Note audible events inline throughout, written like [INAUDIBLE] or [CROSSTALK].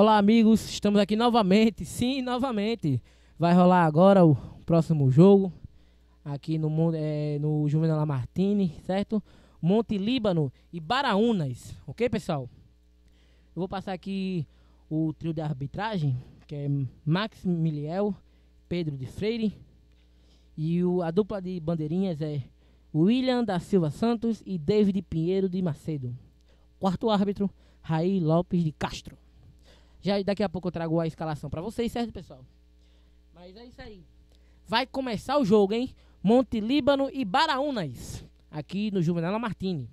Olá, amigos. Estamos aqui novamente. Sim, novamente. Vai rolar agora o próximo jogo aqui no, é, no Juvenal Martini, certo? Monte Líbano e Baraunas, ok, pessoal? Eu vou passar aqui o trio de arbitragem, que é Max Miliel, Pedro de Freire, e o, a dupla de bandeirinhas é William da Silva Santos e David Pinheiro de Macedo. Quarto árbitro, Raí Lopes de Castro. Já daqui a pouco eu trago a escalação para vocês, certo, pessoal? Mas é isso aí. Vai começar o jogo, hein? Monte Líbano e Baraunas, aqui no Juvenal Martini.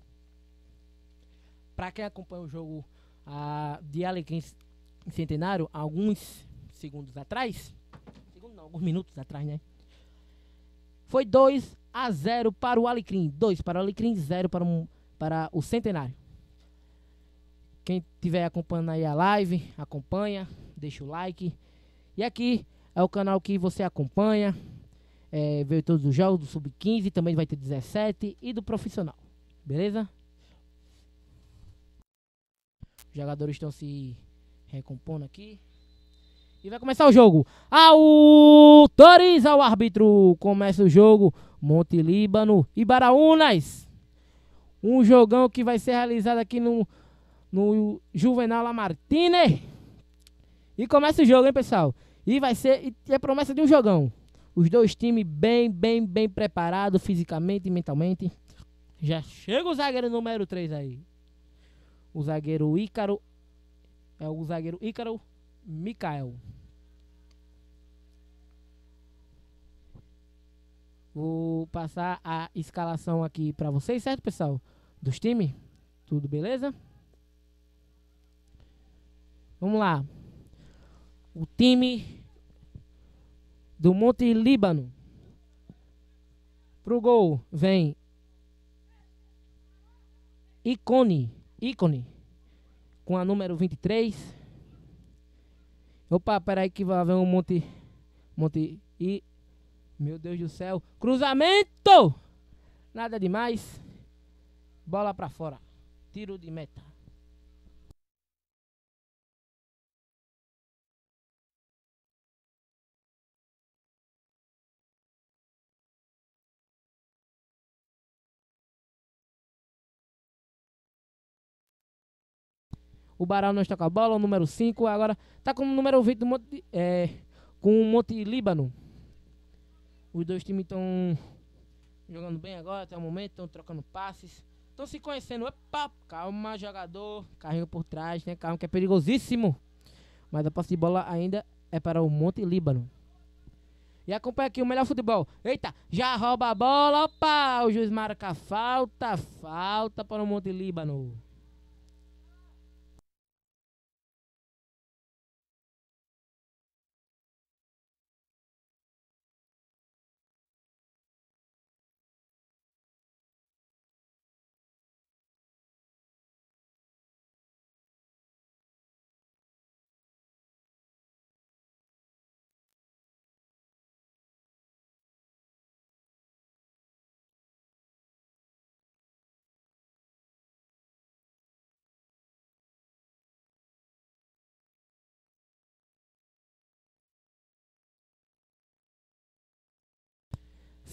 Para quem acompanha o jogo ah, de Alecrim Centenário, alguns segundos atrás, não, alguns minutos atrás, né? Foi 2 a 0 para o Alecrim, 2 para o Alecrim, 0 para, um, para o Centenário. Quem estiver acompanhando aí a live, acompanha, deixa o like. E aqui é o canal que você acompanha. É, veio todos os jogos do Sub-15, também vai ter 17 e do profissional. Beleza? Os jogadores estão se recompondo aqui. E vai começar o jogo. Autoriza o árbitro. Começa o jogo. Monte Líbano e Baraunas. Um jogão que vai ser realizado aqui no no Juvenal Lamartine. E começa o jogo, hein, pessoal? E vai ser e é promessa de um jogão. Os dois times bem, bem, bem preparados fisicamente e mentalmente. Já chega o zagueiro número 3 aí. O zagueiro Ícaro. É o zagueiro Ícaro Mikael. Vou passar a escalação aqui para vocês, certo, pessoal? Dos times. Tudo beleza? Vamos lá. O time do Monte Líbano. Pro gol vem Icone, Icone, com a número 23. Opa, peraí que vai ver um monte, monte e meu Deus do céu, cruzamento! Nada demais. Bola para fora. Tiro de meta. O Barão não está com a bola, o número 5. Agora está com o número 20 do Monte, é, com o Monte Líbano. Os dois times estão jogando bem agora até o momento, estão trocando passes. Estão se conhecendo. Opa, calma, jogador. Carrinho por trás, né? Calma, que é perigosíssimo. Mas a posse de bola ainda é para o Monte Líbano. E acompanha aqui o melhor futebol. Eita, já rouba a bola. Opa, o juiz marca falta. Falta para o Monte Líbano.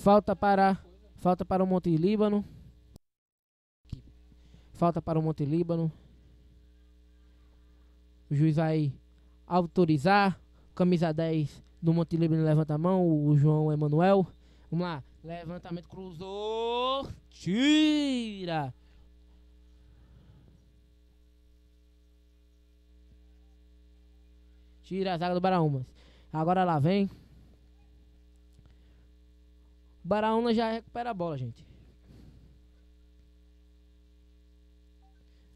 Falta para falta para o Monte Líbano. Falta para o Monte Líbano. O juiz vai autorizar. Camisa 10 do Monte Líbano levanta a mão. O João Emanuel. Vamos lá. Levantamento cruzou. Tira. Tira a zaga do Baraúmas. Agora lá vem. Baraúna já recupera a bola, gente.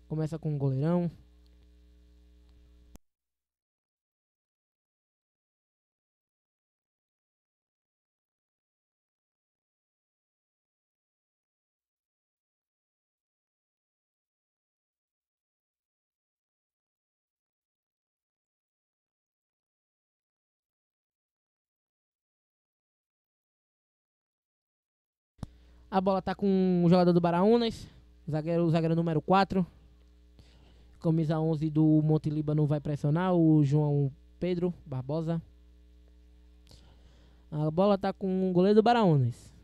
Começa com o goleirão. A bola tá com o jogador do Baraunas, zagueiro, zagueiro número 4. Camisa 11 do Monte Líbano vai pressionar o João Pedro Barbosa. A bola tá com o goleiro do Baraunas.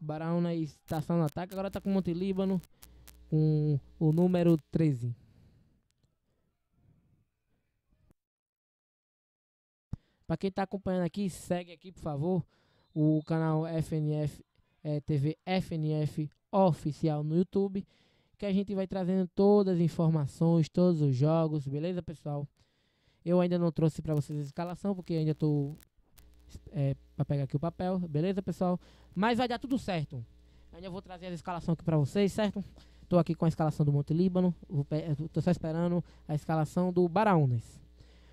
Barão na né, estação no ataque, agora tá com o Monte Líbano com o número 13. Para quem tá acompanhando aqui, segue aqui, por favor, o canal FNF é, TV FNF oficial no YouTube, que a gente vai trazendo todas as informações, todos os jogos, beleza, pessoal? Eu ainda não trouxe para vocês a escalação porque ainda tô é, pra pegar aqui o papel, beleza, pessoal? Mas vai dar tudo certo. Ainda vou trazer a escalação aqui pra vocês, certo? Tô aqui com a escalação do Monte Líbano. Eh, tô só esperando a escalação do Baraunas.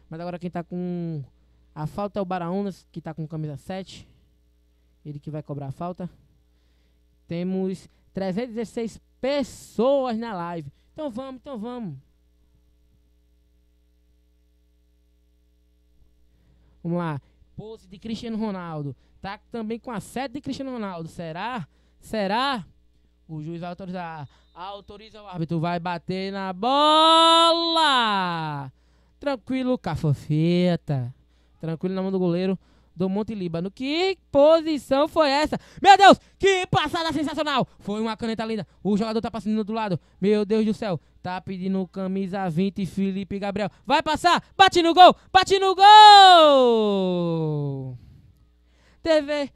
Mas agora quem tá com a falta é o Baraunas, que tá com camisa 7. Ele que vai cobrar a falta. Temos 316 pessoas na live. Então vamos, então vamos. Vamos lá pose de Cristiano Ronaldo. Tá também com a sede de Cristiano Ronaldo. Será? Será? O juiz vai autorizar. Autoriza o árbitro. Vai bater na bola. Tranquilo, cafofeta. Tranquilo na mão do goleiro do Monte Líbano. Que posição foi essa? Meu Deus, que passada sensacional! Foi uma caneta linda. O jogador tá passando do lado. Meu Deus do céu. Tá pedindo camisa 20, Felipe Gabriel. Vai passar, bate no gol, bate no gol! TV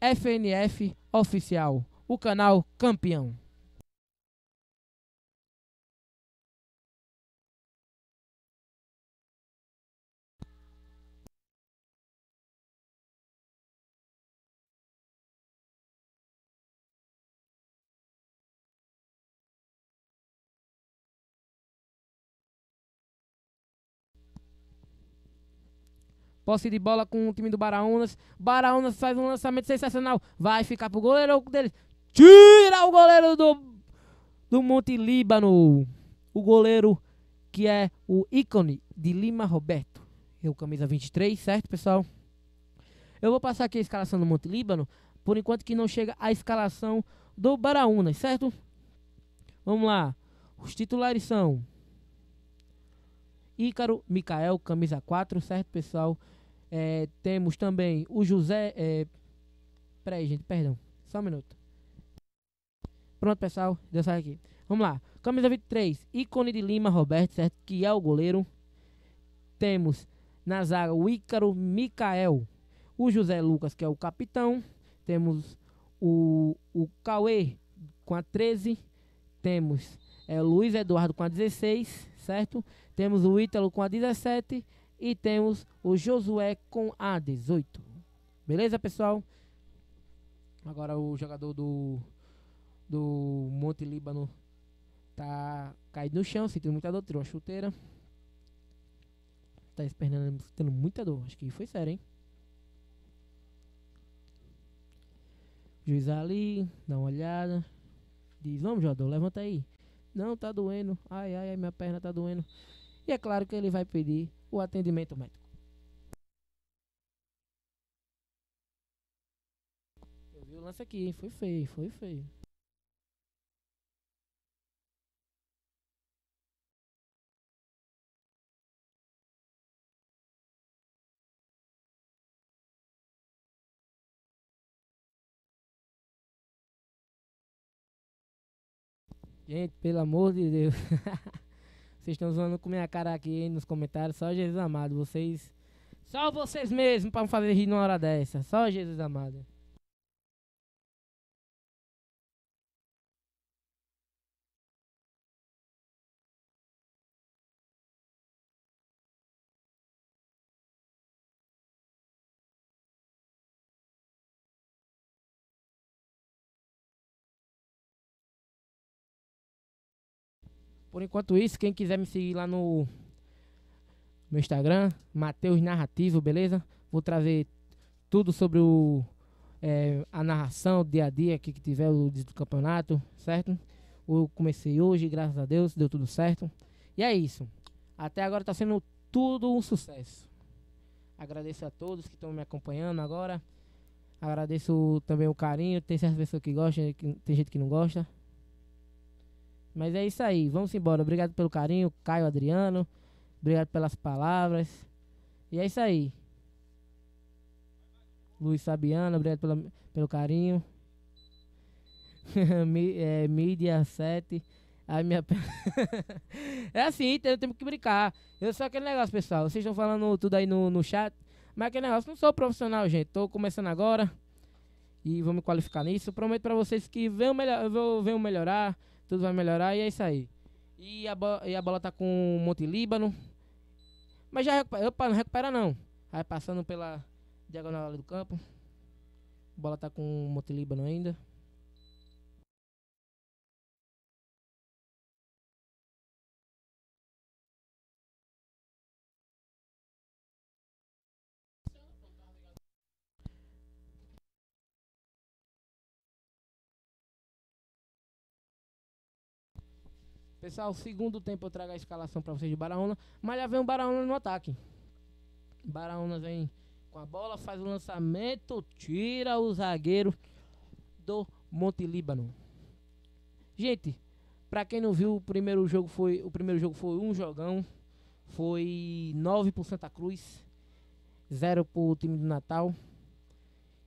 FNF Oficial, o canal campeão. Posse de bola com o time do Baraunas. Baraunas faz um lançamento sensacional. Vai ficar pro goleiro dele. Tira o goleiro do, do Monte Líbano. O goleiro que é o ícone de Lima Roberto. Eu, camisa 23, certo, pessoal? Eu vou passar aqui a escalação do Monte Líbano. Por enquanto que não chega a escalação do Baraunas, certo? Vamos lá. Os titulares são Ícaro, Micael, camisa 4, certo, pessoal? É, temos também o José. É, peraí, gente, perdão. Só um minuto. Pronto, pessoal, deu certo aqui. Vamos lá. Camisa 23, ícone de Lima Roberto, certo? Que é o goleiro. Temos na zaga o Ícaro Micael, o José Lucas, que é o capitão. Temos o, o Cauê com a 13. Temos é, o Luiz Eduardo com a 16, certo? Temos o Ítalo com a 17 e temos o Josué com a 18. Beleza, pessoal? Agora o jogador do, do Monte Líbano tá caído no chão, sentindo muita dor, tirou a chuteira. Tá esperando, sentindo muita dor. Acho que foi sério, hein? Juiz ali, dá uma olhada. Diz, vamos, jogador, levanta aí. Não, tá doendo. Ai, ai, ai, minha perna tá doendo. E é claro que ele vai pedir o atendimento médico. Eu vi o lance aqui, hein? Foi feio, foi feio. Gente, pelo amor de Deus. [LAUGHS] Vocês estão zoando com minha cara aqui nos comentários. Só Jesus amado. Vocês. Só vocês mesmos para me fazer rir numa hora dessa. Só Jesus amado. Por enquanto isso, quem quiser me seguir lá no meu Instagram, Mateus Narrativo, beleza? Vou trazer tudo sobre o, é, a narração, o dia a dia aqui que tiver o do campeonato, certo? Eu comecei hoje, graças a Deus, deu tudo certo. E é isso. Até agora está sendo tudo um sucesso. Agradeço a todos que estão me acompanhando agora. Agradeço também o carinho. Tem certas pessoas que gostam, tem gente que não gosta. Mas é isso aí. Vamos embora. Obrigado pelo carinho, Caio Adriano. Obrigado pelas palavras. E é isso aí. Luiz Sabiano, obrigado pela, pelo carinho. [LAUGHS] é, Mídia 7. A minha. [LAUGHS] é assim, então eu tenho que brincar. Eu sou aquele negócio, pessoal. Vocês estão falando tudo aí no, no chat. Mas aquele negócio, não sou profissional, gente. Tô começando agora. E vou me qualificar nisso. Prometo para vocês que venho melhor, eu venho melhorar tudo vai melhorar e é isso aí. E a, bo e a bola tá com o Monte Líbano. Mas já recupera. Opa, não recupera não. Vai passando pela diagonal do campo. A bola tá com o Monte Líbano ainda. Pessoal, segundo tempo eu trago a escalação para vocês de Baraona. Mas já vem o Baraona no ataque. Baraona vem com a bola, faz o lançamento, tira o zagueiro do Monte Líbano. Gente, para quem não viu, o primeiro jogo foi o primeiro jogo foi um jogão, foi 9 pro Santa Cruz, 0 pro time do Natal.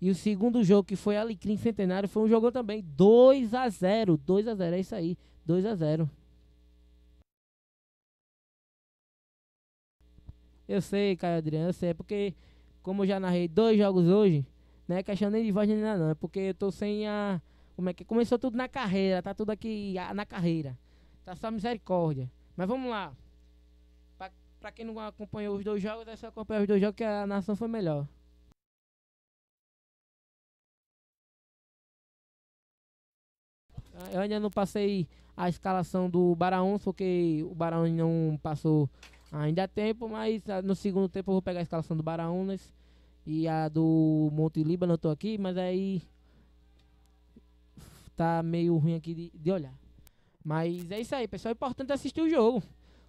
E o segundo jogo que foi Alecrim Centenário foi um jogão também, 2 a 0, 2 a 0 é isso aí, 2 a 0. Eu sei, Caio Adriano, eu sei. É porque, como eu já narrei dois jogos hoje, não é questão nem de voz nem nada, não. É porque eu tô sem a. Como é que. Começou tudo na carreira, tá tudo aqui a, na carreira. Tá só misericórdia. Mas vamos lá. Pra, pra quem não acompanhou os dois jogos, é só acompanhar os dois jogos que a nação foi melhor. Eu ainda não passei a escalação do Baraúns, porque o Barão não passou Ainda há tempo, mas ah, no segundo tempo eu vou pegar a escalação do Baraunas e a do Monte Líbano eu tô aqui, mas aí tá meio ruim aqui de, de olhar. Mas é isso aí, pessoal. é importante assistir o jogo.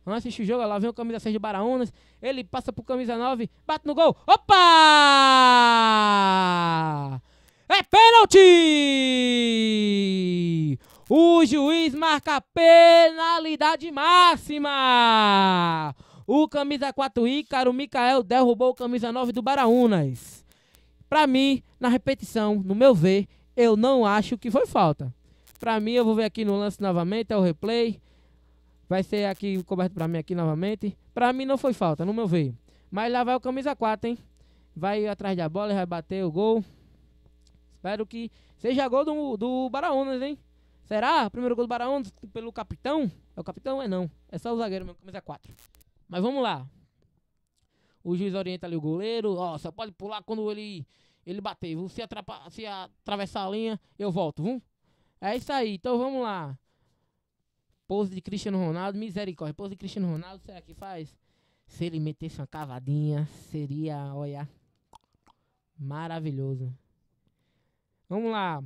Vamos assistir o jogo, lá vem o camisa 6 do Baraunas, ele passa pro camisa 9, bate no gol. Opa! É pênalti! O juiz marca penalidade máxima! O camisa 4 Ícaro, Mikael, derrubou o camisa 9 do Baraunas. Para mim, na repetição, no meu ver, eu não acho que foi falta. Para mim, eu vou ver aqui no lance novamente, é o replay. Vai ser aqui coberto para mim aqui novamente. Para mim não foi falta, no meu ver. Mas lá vai o camisa 4, hein? Vai atrás da bola, vai bater o gol. Espero que seja gol do, do Baraunas, hein? Será? Primeiro gol do Baraunas pelo capitão? É o capitão? É não. É só o zagueiro mesmo, camisa 4. Mas vamos lá. O juiz orienta ali o goleiro. Ó, só pode pular quando ele, ele bater. Se, atrapa, se atravessar a linha, eu volto. Vum? É isso aí. Então vamos lá. Pose de Cristiano Ronaldo. Misericórdia. Pose de Cristiano Ronaldo. Será que faz? Se ele metesse uma cavadinha, seria, olha, maravilhoso. Vamos lá.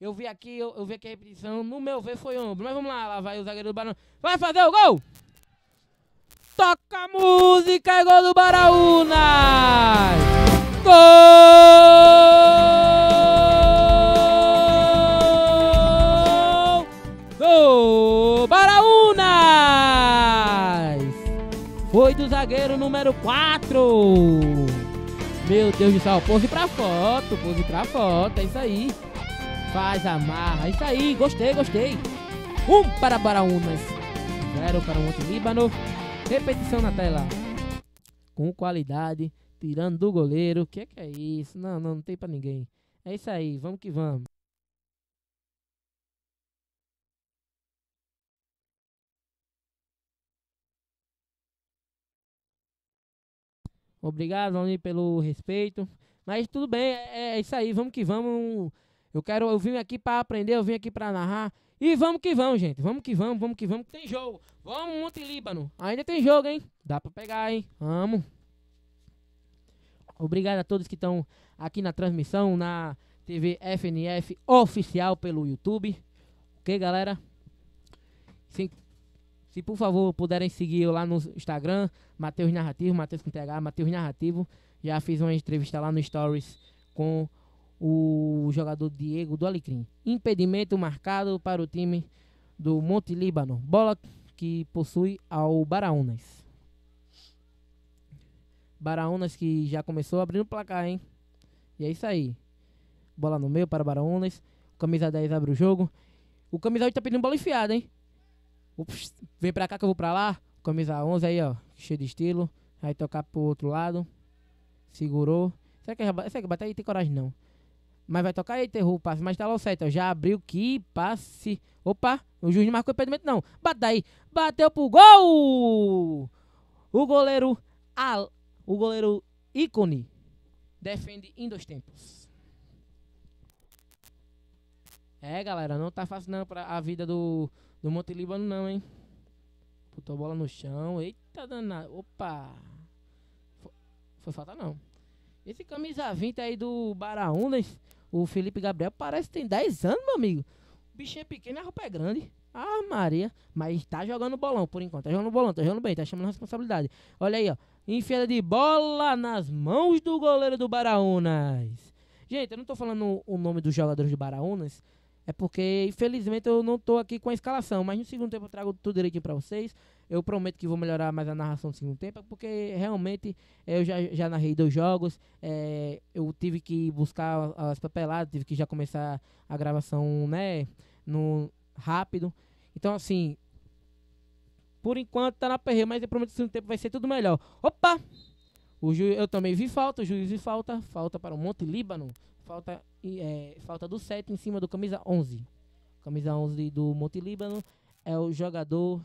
Eu vi aqui, eu, eu vi aqui a repetição. No meu ver foi ombro. Mas vamos lá, lá vai o zagueiro do Barão. Vai fazer o gol! Toca música, é gol do Baraúna! Gol! Do Baraúna! Foi do zagueiro número 4. Meu Deus do céu, pose pra foto, pose pra foto, é isso aí. Faz a marra, é isso aí, gostei, gostei. Um para Baraúna, zero para o outro Líbano. Repetição na tela. Com qualidade, tirando do goleiro. O que é que é isso? Não, não, não tem para ninguém. É isso aí, vamos que vamos. Obrigado, Valnir, pelo respeito. Mas tudo bem, é, é, isso aí, vamos que vamos. Eu quero, eu vim aqui para aprender, eu vim aqui para narrar. E vamos que vamos, gente. Vamos que vamos, vamos que vamos. Tem jogo. Vamos, Monte Líbano. Ainda tem jogo, hein? Dá pra pegar, hein? Vamos. Obrigado a todos que estão aqui na transmissão, na TV FNF oficial pelo YouTube. Ok, galera? Se, se por favor puderem seguir eu lá no Instagram, Matheus Narrativo, Matheus com TH, Matheus Narrativo. Já fiz uma entrevista lá no Stories com o jogador Diego do Alecrim. Impedimento marcado para o time do Monte Líbano. Bola que possui ao Baraunas. Baraunas que já começou abrindo o placar, hein? E é isso aí. Bola no meio para Baraunas. camisa 10 abre o jogo. O camisa 8 tá pedindo bola enfiada, hein? Ups, vem pra cá que eu vou pra lá. camisa 11 aí, ó. Cheio de estilo. Vai tocar pro outro lado. Segurou. Será que, é será que é bater aí tem coragem, não? Mas vai tocar, aí errou o passe, mas tá lá o Seton. Já abriu, que passe. Opa, o juiz não marcou impedimento, não. Bate daí, bateu pro gol! O goleiro, Al, o goleiro ícone, defende em dois tempos. É, galera, não tá fácil não pra a vida do, do Monte Líbano, não, hein? Putou a bola no chão, eita danado, opa! Foi, foi falta, não. Esse camisa 20 aí do Baraúnas o Felipe Gabriel parece que tem 10 anos, meu amigo. O bichinho é pequeno e a roupa é grande. Ah, Maria. Mas tá jogando bolão por enquanto. Tá jogando bolão, tá jogando bem, tá chamando responsabilidade. Olha aí, ó. Enfiada de bola nas mãos do goleiro do Baraunas. Gente, eu não tô falando o nome dos jogadores do Baraunas. É porque, infelizmente, eu não tô aqui com a escalação. Mas no segundo tempo eu trago tudo direitinho pra vocês. Eu prometo que vou melhorar mais a narração do segundo tempo, porque realmente eh, eu já, já narrei dois jogos, é, eu tive que buscar as papeladas, tive que já começar a gravação, né, no rápido. Então, assim, por enquanto tá na perreira, mas eu prometo que o segundo tempo vai ser tudo melhor. Opa! O ju... Eu também vi falta, o juiz vi falta, falta para o Monte Líbano, falta, é, falta do 7 em cima do camisa 11. Camisa 11 do Monte Líbano é o jogador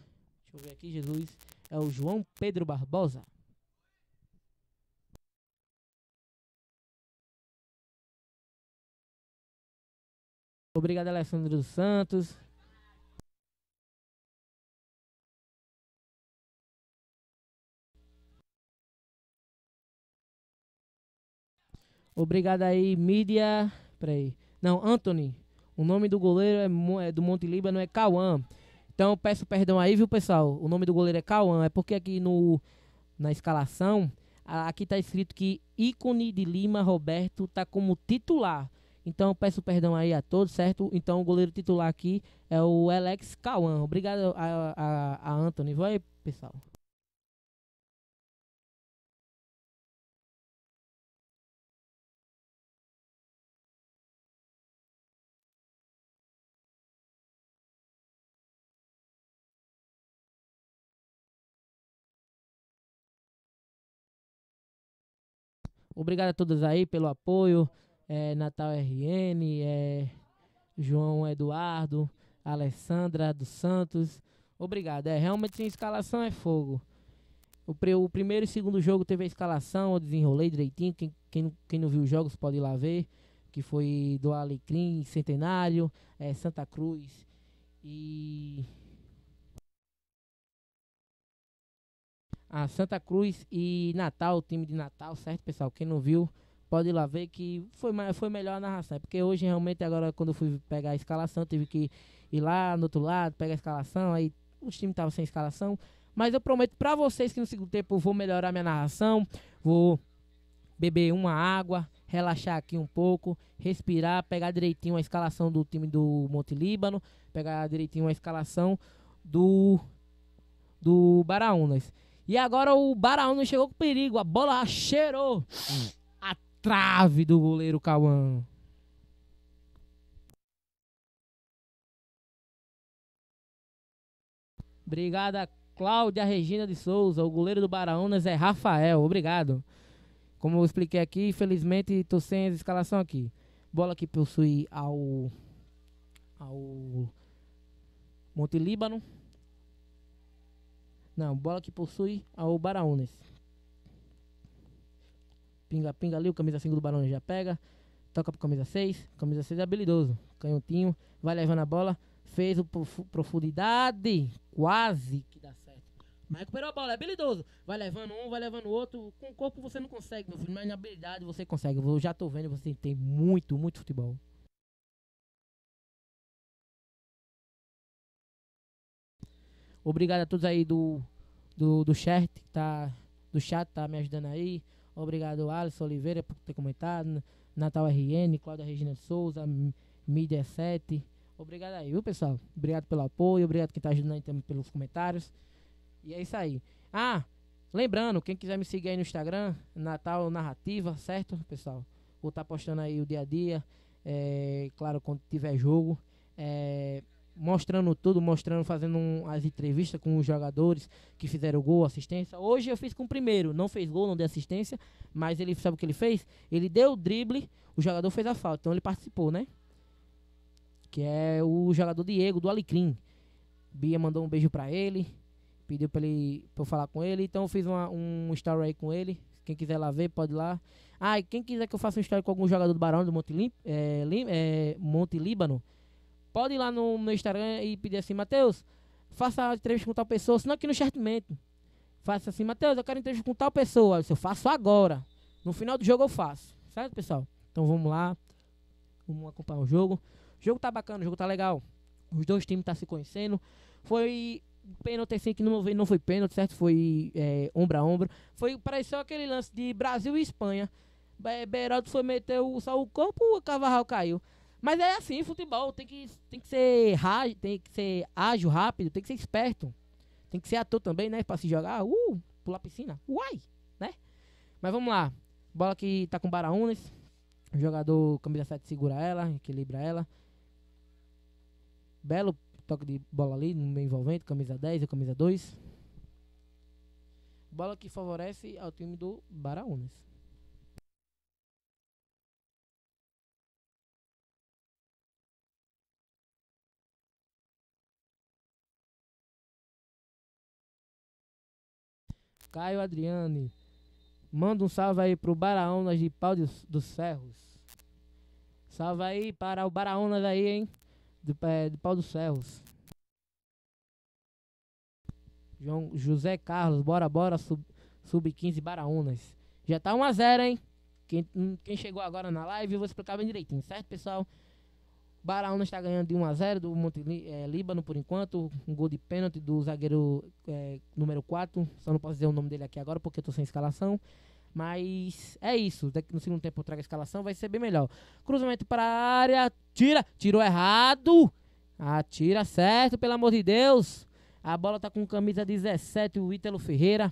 Deixa eu ver aqui, Jesus. É o João Pedro Barbosa. Obrigado, Alessandro dos Santos. Obrigado aí, mídia. Peraí. Não, Anthony. O nome do goleiro é, é do Monte Líbano é Cauã. Então peço perdão aí, viu, pessoal? O nome do goleiro é Cauã. É porque aqui no, na escalação, aqui tá escrito que ícone de Lima Roberto tá como titular. Então peço perdão aí a todos, certo? Então o goleiro titular aqui é o Alex Cauã. Obrigado a, a, a Anthony. Vai, pessoal. Obrigado a todos aí pelo apoio. É, Natal RN, é, João Eduardo, Alessandra dos Santos. Obrigado. É, realmente sem escalação é fogo. O, pre, o, primeiro e segundo jogo teve a escalação, eu desenrolei direitinho. Quem, quem, quem não viu os jogos pode ir lá ver. Que foi do Alecrim, Centenário, é, Santa Cruz e a Santa Cruz e Natal, o time de Natal, certo, pessoal? Quem não viu, pode ir lá ver que foi, foi melhor a narração. É porque hoje, realmente, agora, quando eu fui pegar a escalação, tive que ir lá no outro lado, pegar a escalação, aí o time tava sem escalação. Mas eu prometo para vocês que no segundo tempo eu vou melhorar minha narração, vou beber uma água, relaxar aqui um pouco, respirar, pegar direitinho a escalação do time do Monte Líbano, pegar direitinho a escalação do do Baraunas. E agora o não chegou com perigo. A bola cheirou a trave do goleiro Cauã. Obrigada, Cláudia Regina de Souza. O goleiro do Baraunas é Rafael. Obrigado. Como eu expliquei aqui, infelizmente estou sem a escalação aqui. Bola que possui ao. ao. Monte Líbano. Não, bola que possui ao Baraunes. Pinga, pinga ali, o camisa 5 do Baraunes já pega. Toca pro camisa 6. Camisa 6 é habilidoso. Canhotinho, vai levando a bola. Fez o profundidade. Quase que dá certo. Mas recuperou a bola, é habilidoso. Vai levando um, vai levando outro. Com o corpo você não consegue, meu filho. Mas na habilidade você consegue. Eu já tô vendo, você tem muito, muito futebol. Obrigado a todos aí do, do, do chat, que tá, do chat tá me ajudando aí. Obrigado, Alisson Oliveira, por ter comentado. Natal RN, Cláudia Regina Souza, Mídia 7. Obrigado aí, viu, pessoal? Obrigado pelo apoio, obrigado quem tá ajudando aí também pelos comentários. E é isso aí. Ah, lembrando, quem quiser me seguir aí no Instagram, Natal Narrativa, certo, pessoal? Vou estar tá postando aí o dia a dia. É, claro, quando tiver jogo. É, mostrando tudo, mostrando, fazendo um, as entrevistas com os jogadores que fizeram gol, assistência. Hoje eu fiz com o primeiro, não fez gol, não deu assistência, mas ele sabe o que ele fez? Ele deu o drible, o jogador fez a falta, então ele participou, né? Que é o jogador Diego do Alecrim. Bia mandou um beijo para ele, pediu para ele pra eu falar com ele, então eu fiz uma, um story aí com ele. Quem quiser lá ver, pode ir lá. Ah, e quem quiser que eu faça um story com algum jogador do Barão do Monte, Lim, é, Lim, é, Monte Líbano, Pode ir lá no meu Instagram e pedir assim, Matheus, faça a entrevista com tal pessoa, senão aqui no chateamento. Faça assim, Matheus, eu quero entrevista com tal pessoa. Eu, eu faço agora. No final do jogo eu faço. Certo, pessoal? Então vamos lá. Vamos acompanhar o jogo. O jogo tá bacana, o jogo tá legal. Os dois times tá se conhecendo. Foi pênalti assim que não, não foi pênalti, certo? Foi é, ombro a ombro. Foi, pareceu aquele lance de Brasil e Espanha. Beraldo foi meter o, só o corpo, o Cavarral caiu. Mas é assim, futebol tem que, tem que ser rádio, tem que ser ágil, rápido, tem que ser esperto. Tem que ser ator também, né? Pra se jogar. Uh, pular piscina. Uai, né? Mas vamos lá. Bola que tá com Baraunas. O jogador camisa 7 segura ela, equilibra ela. Belo toque de bola ali, no meio envolvente, camisa 10 e camisa 2. Bola que favorece ao time do Baraunas. Caio Adriane. Manda um salve aí pro Baraonas de Pau dos, dos Salve aí para o Baraonas aí, hein? De, é, de Pau dos Ferros. João José Carlos, bora, bora, sub, sub 15 Baraonas. Já tá 1x0, hein? Quem, hum, quem chegou agora na live, eu vou explicar bem direitinho, certo, pessoal? Baraúna está ganhando de 1 a 0 do Monte é, Líbano por enquanto. Um gol de pênalti do zagueiro é, número 4. Só não posso dizer o nome dele aqui agora porque eu estou sem escalação. Mas é isso. Daqui no segundo tempo eu trago a escalação, vai ser bem melhor. Cruzamento para a área. Tira! Tirou errado! Atira certo, pelo amor de Deus! A bola está com camisa 17, o Ítalo Ferreira.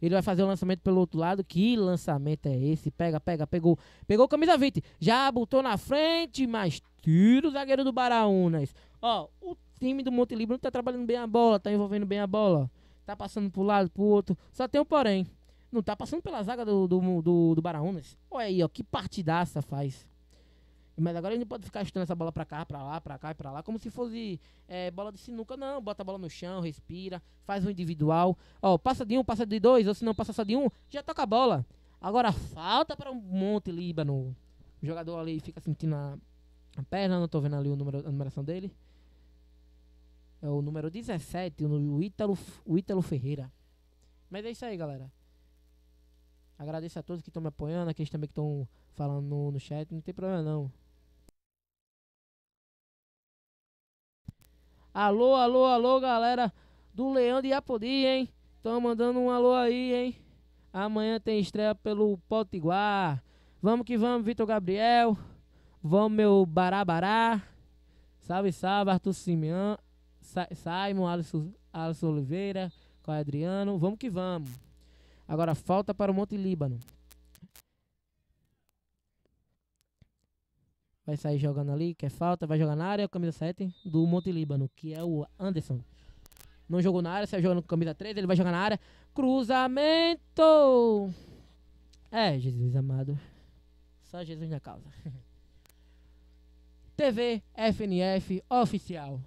Ele vai fazer o lançamento pelo outro lado. Que lançamento é esse? Pega, pega, pegou. Pegou camisa 20. Já botou na frente, mas Tira o zagueiro do Baraunas. Ó, o time do Monte não tá trabalhando bem a bola, tá envolvendo bem a bola. Tá passando pro lado, pro outro. Só tem um porém. Não tá passando pela zaga do, do, do, do Baraunas. Olha aí, ó, que partidaça faz. Mas agora ele não pode ficar chutando essa bola pra cá, pra lá, pra cá e pra lá, como se fosse é, bola de sinuca. Não, bota a bola no chão, respira, faz um individual. Ó, passa de um, passa de dois, ou se não passa só de um, já toca a bola. Agora falta para um Monte Líbano. O jogador ali fica sentindo a Perna, não tô vendo ali o número, a numeração dele. É o número 17, o Ítalo, o Ítalo Ferreira. Mas é isso aí, galera. Agradeço a todos que estão me apoiando, aqueles também que estão falando no, no chat, não tem problema não. Alô, alô, alô, galera do Leão de Apodi, hein? Estão mandando um alô aí, hein? Amanhã tem estreia pelo Potiguar. Vamos que vamos, Vitor Gabriel. Vamos, meu Barabará. Salve, salve, Arthur Simeão. Simon, Alisson, Alisson Oliveira, com Adriano. Vamos que vamos. Agora falta para o Monte Líbano. Vai sair jogando ali, quer é falta, vai jogar na área, camisa 7 do Monte Líbano, que é o Anderson. Não jogou na área, saiu jogando com camisa 3, ele vai jogar na área. Cruzamento! É, Jesus amado. Só Jesus na causa. [LAUGHS] TV FNF Oficial.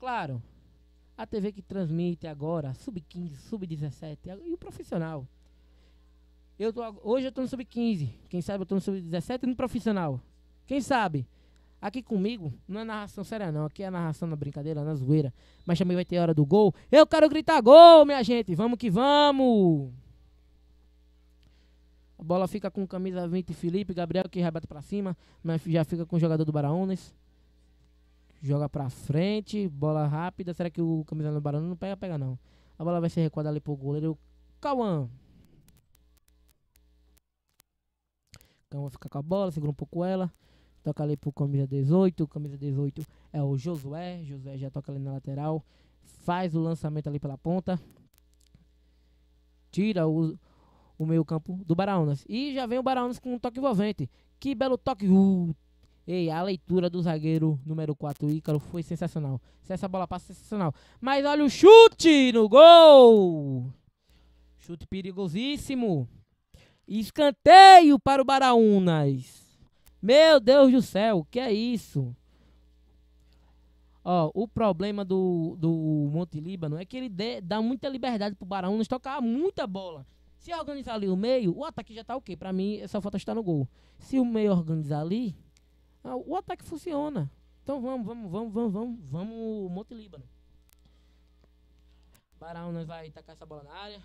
Claro, a TV que transmite agora sub-15, sub-17 e o profissional. Eu tô, hoje eu tô no sub-15, quem sabe eu tô no sub-17 e no profissional. Quem sabe? Aqui comigo não é narração séria não, aqui é narração na brincadeira, na zoeira, mas também vai ter hora do gol. Eu quero gritar gol, minha gente, vamos que vamos! A bola fica com camisa 20 Felipe, Gabriel que rebate para cima, mas já fica com o jogador do Baraunas. Joga para frente, bola rápida. Será que o camisa do Baraunas não pega? Pega não. A bola vai ser recuada ali pro goleiro Cauã. Cauã fica com a bola, segura um pouco ela. Toca ali pro camisa 18. Camisa 18 é o Josué. Josué já toca ali na lateral. Faz o lançamento ali pela ponta. Tira o o meio-campo do Baraunas. E já vem o Baraunas com um toque envolvente. Que belo toque! Uh! Ei, a leitura do zagueiro número 4, Ícaro, foi sensacional. Se essa bola passa, sensacional. Mas olha o chute no gol! Chute perigosíssimo. Escanteio para o Baraunas. Meu Deus do céu, que é isso? Ó, o problema do, do Monte Líbano é que ele dê, dá muita liberdade para o Baraunas tocar muita bola. Se organizar ali o meio, o ataque já está ok. Para mim, é só falta estar no gol. Se o meio organizar ali, ah, o ataque funciona. Então vamos, vamos, vamos, vamos, vamos, vamos, Monte Líbano. Barão vai tacar essa bola na área.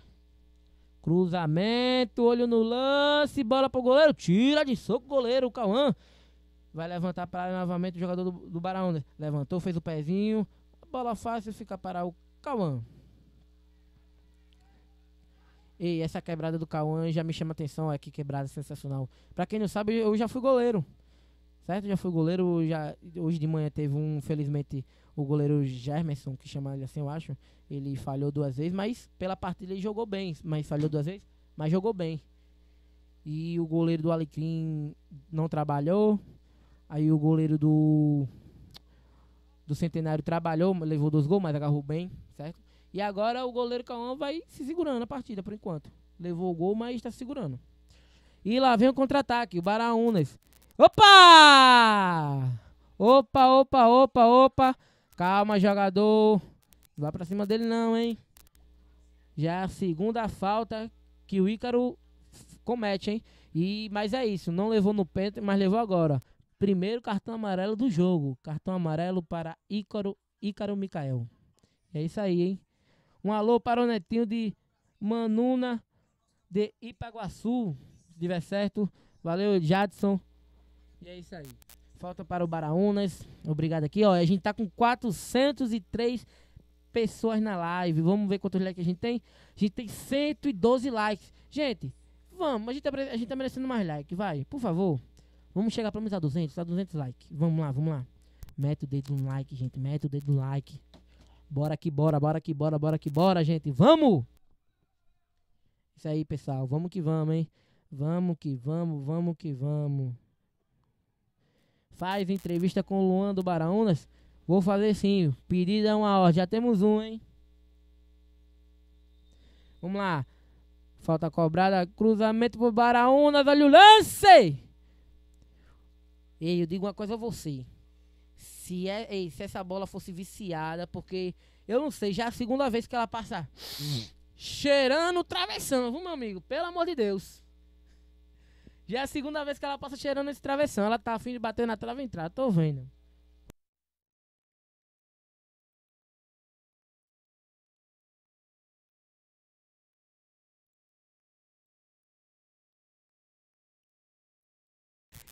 Cruzamento, olho no lance, bola pro goleiro, tira de soco o goleiro, o Cauã. Vai levantar para novamente o jogador do, do Barão. Né? Levantou, fez o pezinho. bola fácil fica para o Cauã e essa quebrada do Cauã já me chama atenção. É que quebrada sensacional. Pra quem não sabe, eu já fui goleiro. Certo? Já fui goleiro. Já, hoje de manhã teve um, felizmente o goleiro Germerson, que chama ele assim, eu acho. Ele falhou duas vezes, mas pela partida ele jogou bem. Mas falhou duas vezes, mas jogou bem. E o goleiro do Alecrim não trabalhou. Aí o goleiro do do Centenário trabalhou, levou dois gols, mas agarrou bem, certo? E agora o goleiro Cauã vai se segurando a partida por enquanto. Levou o gol, mas está segurando. E lá vem o contra-ataque, o Baraunas. Opa! Opa, opa, opa, opa. Calma, jogador. Não vai pra cima dele não, hein? Já é a segunda falta que o Ícaro comete, hein? E, mas é isso, não levou no pênalti, mas levou agora. Primeiro cartão amarelo do jogo. Cartão amarelo para Ícaro, Ícaro Micael. É isso aí, hein? Um alô para o netinho de Manuna de Ipaguaçu, se tiver certo. Valeu, Jadson. E é isso aí. Falta para o Baraunas. Obrigado aqui, ó. A gente tá com 403 pessoas na live. Vamos ver quantos likes a gente tem. A gente tem 112 likes. Gente, vamos. A gente tá, a gente tá merecendo mais likes, vai. Por favor. Vamos chegar pelo menos a 200, a 200 likes. Vamos lá, vamos lá. Mete o dedo no like, gente. Mete o dedo no like. Bora que bora, bora que bora, bora que bora, gente. Vamos! Isso aí, pessoal. Vamos que vamos, hein? Vamos que vamos, vamos que vamos. Faz entrevista com o Luan do Baraunas. Vou fazer sim. Pedido é uma hora. Já temos um, hein? Vamos lá. Falta cobrada. Cruzamento pro Baraunas. Olha o lance! Ei, eu digo uma coisa a você. Se, é, ei, se essa bola fosse viciada, porque eu não sei, já é a segunda vez que ela passa cheirando travessão, viu, meu amigo? Pelo amor de Deus. Já é a segunda vez que ela passa cheirando esse travessão. Ela tá afim de bater na trave entrar, tô vendo.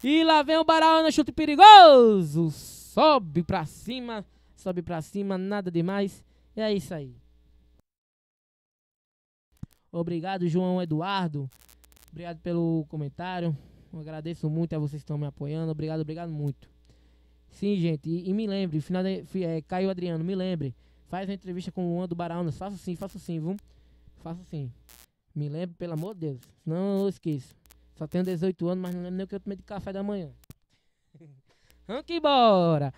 E lá vem o baralho no chute perigoso sobe pra cima, sobe pra cima, nada demais. E é isso aí. Obrigado, João Eduardo. Obrigado pelo comentário. Eu agradeço muito a vocês que estão me apoiando. Obrigado, obrigado muito. Sim, gente. E, e me lembre, final de, é, Caio Adriano, me lembre. Faz uma entrevista com o Luan do Baraunas. Faça sim, faça sim, viu? Faça sim. Me lembre, pelo amor de Deus. Senão eu esqueço. Só tenho 18 anos, mas não lembro nem o que eu tomei de café da manhã. [LAUGHS] Vamos embora. bora.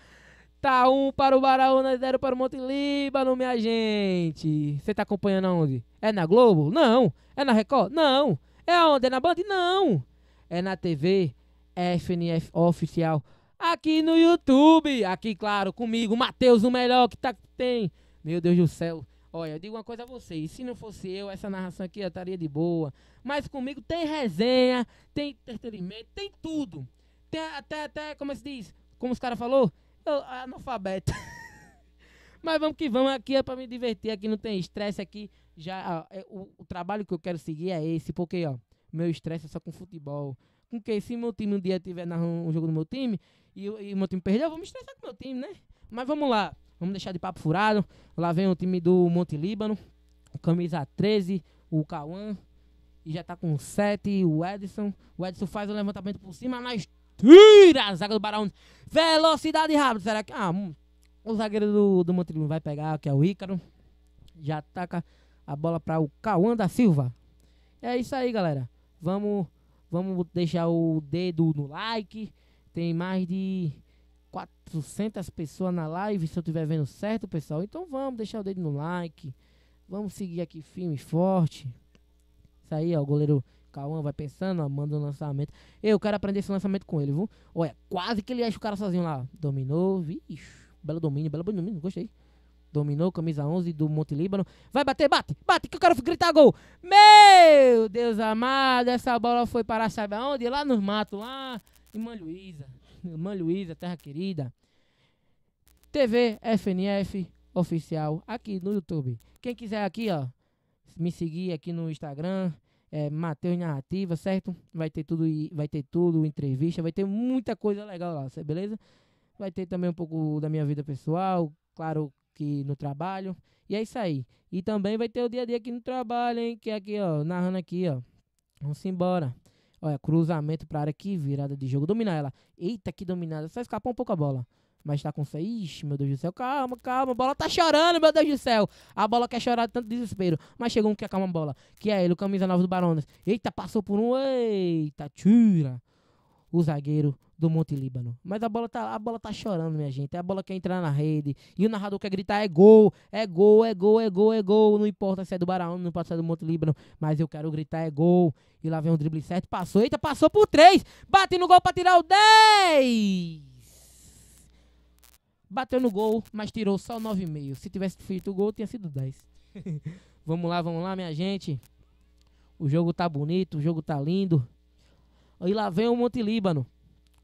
Tá um para o Baraúna, zero para o Monte Líbano, minha gente. Você tá acompanhando aonde? É na Globo? Não. É na Record? Não. É aonde? É na Band? Não. É na TV FNF Oficial. Aqui no YouTube. Aqui, claro, comigo, Matheus, o melhor que tá, tem. Meu Deus do céu. Olha, eu digo uma coisa a vocês. Se não fosse eu, essa narração aqui estaria de boa. Mas comigo tem resenha, tem entretenimento, tem tudo até, até, até, como é se diz, como os caras falou, eu, ah, analfabeto. [LAUGHS] Mas vamos que vamos, aqui é para me divertir, aqui não tem estresse, aqui já, ó, é, o, o, trabalho que eu quero seguir é esse, porque, ó, meu estresse é só com futebol. Com que se meu time um dia tiver na, um jogo do meu time e, e o meu time perder, eu vou me estressar com o meu time, né? Mas vamos lá, vamos deixar de papo furado. Lá vem o time do Monte Líbano, camisa 13, o Cauã, e já tá com 7, o Edson. O Edson faz o levantamento por cima, nós tira a zaga do Barão. Velocidade rápida. Será que. Ah, hum, o zagueiro do, do Montelimão vai pegar, que é o Ícaro. Já ataca a bola para o Cauã da Silva. É isso aí, galera. Vamos, vamos deixar o dedo no like. Tem mais de 400 pessoas na live, se eu estiver vendo certo, pessoal. Então vamos deixar o dedo no like. Vamos seguir aqui firme e forte. Isso aí, ó, o goleiro Cauã vai pensando, ó, manda um lançamento. Eu quero aprender esse lançamento com ele, viu? Olha, quase que ele acha o cara sozinho lá. Dominou, vixi. Belo domínio, belo domínio, gostei. Dominou, camisa 11 do Monte Líbano. Vai bater, bate, bate, que eu quero gritar gol. Meu Deus amado, essa bola foi parar, sabe aonde? Lá nos matos, lá Luísa. irmã Luísa, terra querida. TV FNF oficial aqui no YouTube. Quem quiser aqui, ó, me seguir aqui no Instagram, é, Matheus Narrativa, certo? Vai ter tudo, vai ter tudo, entrevista, vai ter muita coisa legal lá, beleza? Vai ter também um pouco da minha vida pessoal, claro que no trabalho. E é isso aí. E também vai ter o dia a dia aqui no trabalho, hein? Que é aqui, ó, narrando aqui, ó. Vamos embora. Olha, cruzamento pra área aqui, virada de jogo. Dominar ela. Eita, que dominada. Só escapou um pouco a bola mas tá com fé. Ixi, meu Deus do céu, calma, calma, a bola tá chorando, meu Deus do céu. A bola quer chorar de tanto desespero, mas chegou um que acalma a bola, que é ele, o camisa nova do Baronas. Eita, passou por um, eita, tira o zagueiro do Monte Líbano. Mas a bola tá, a bola tá chorando, minha gente. A bola quer entrar na rede. E o narrador quer gritar: é gol, é gol, é gol, é gol, é gol. Não importa se é do Barão, não importa se é do Monte Líbano. Mas eu quero gritar: é gol. E lá vem um drible certo. Passou, eita, passou por três. Bate no gol pra tirar o 10. Bateu no gol, mas tirou só 9,5. Se tivesse feito o gol, tinha sido 10. [LAUGHS] vamos lá, vamos lá, minha gente. O jogo tá bonito, o jogo tá lindo. E lá vem o Monte Líbano.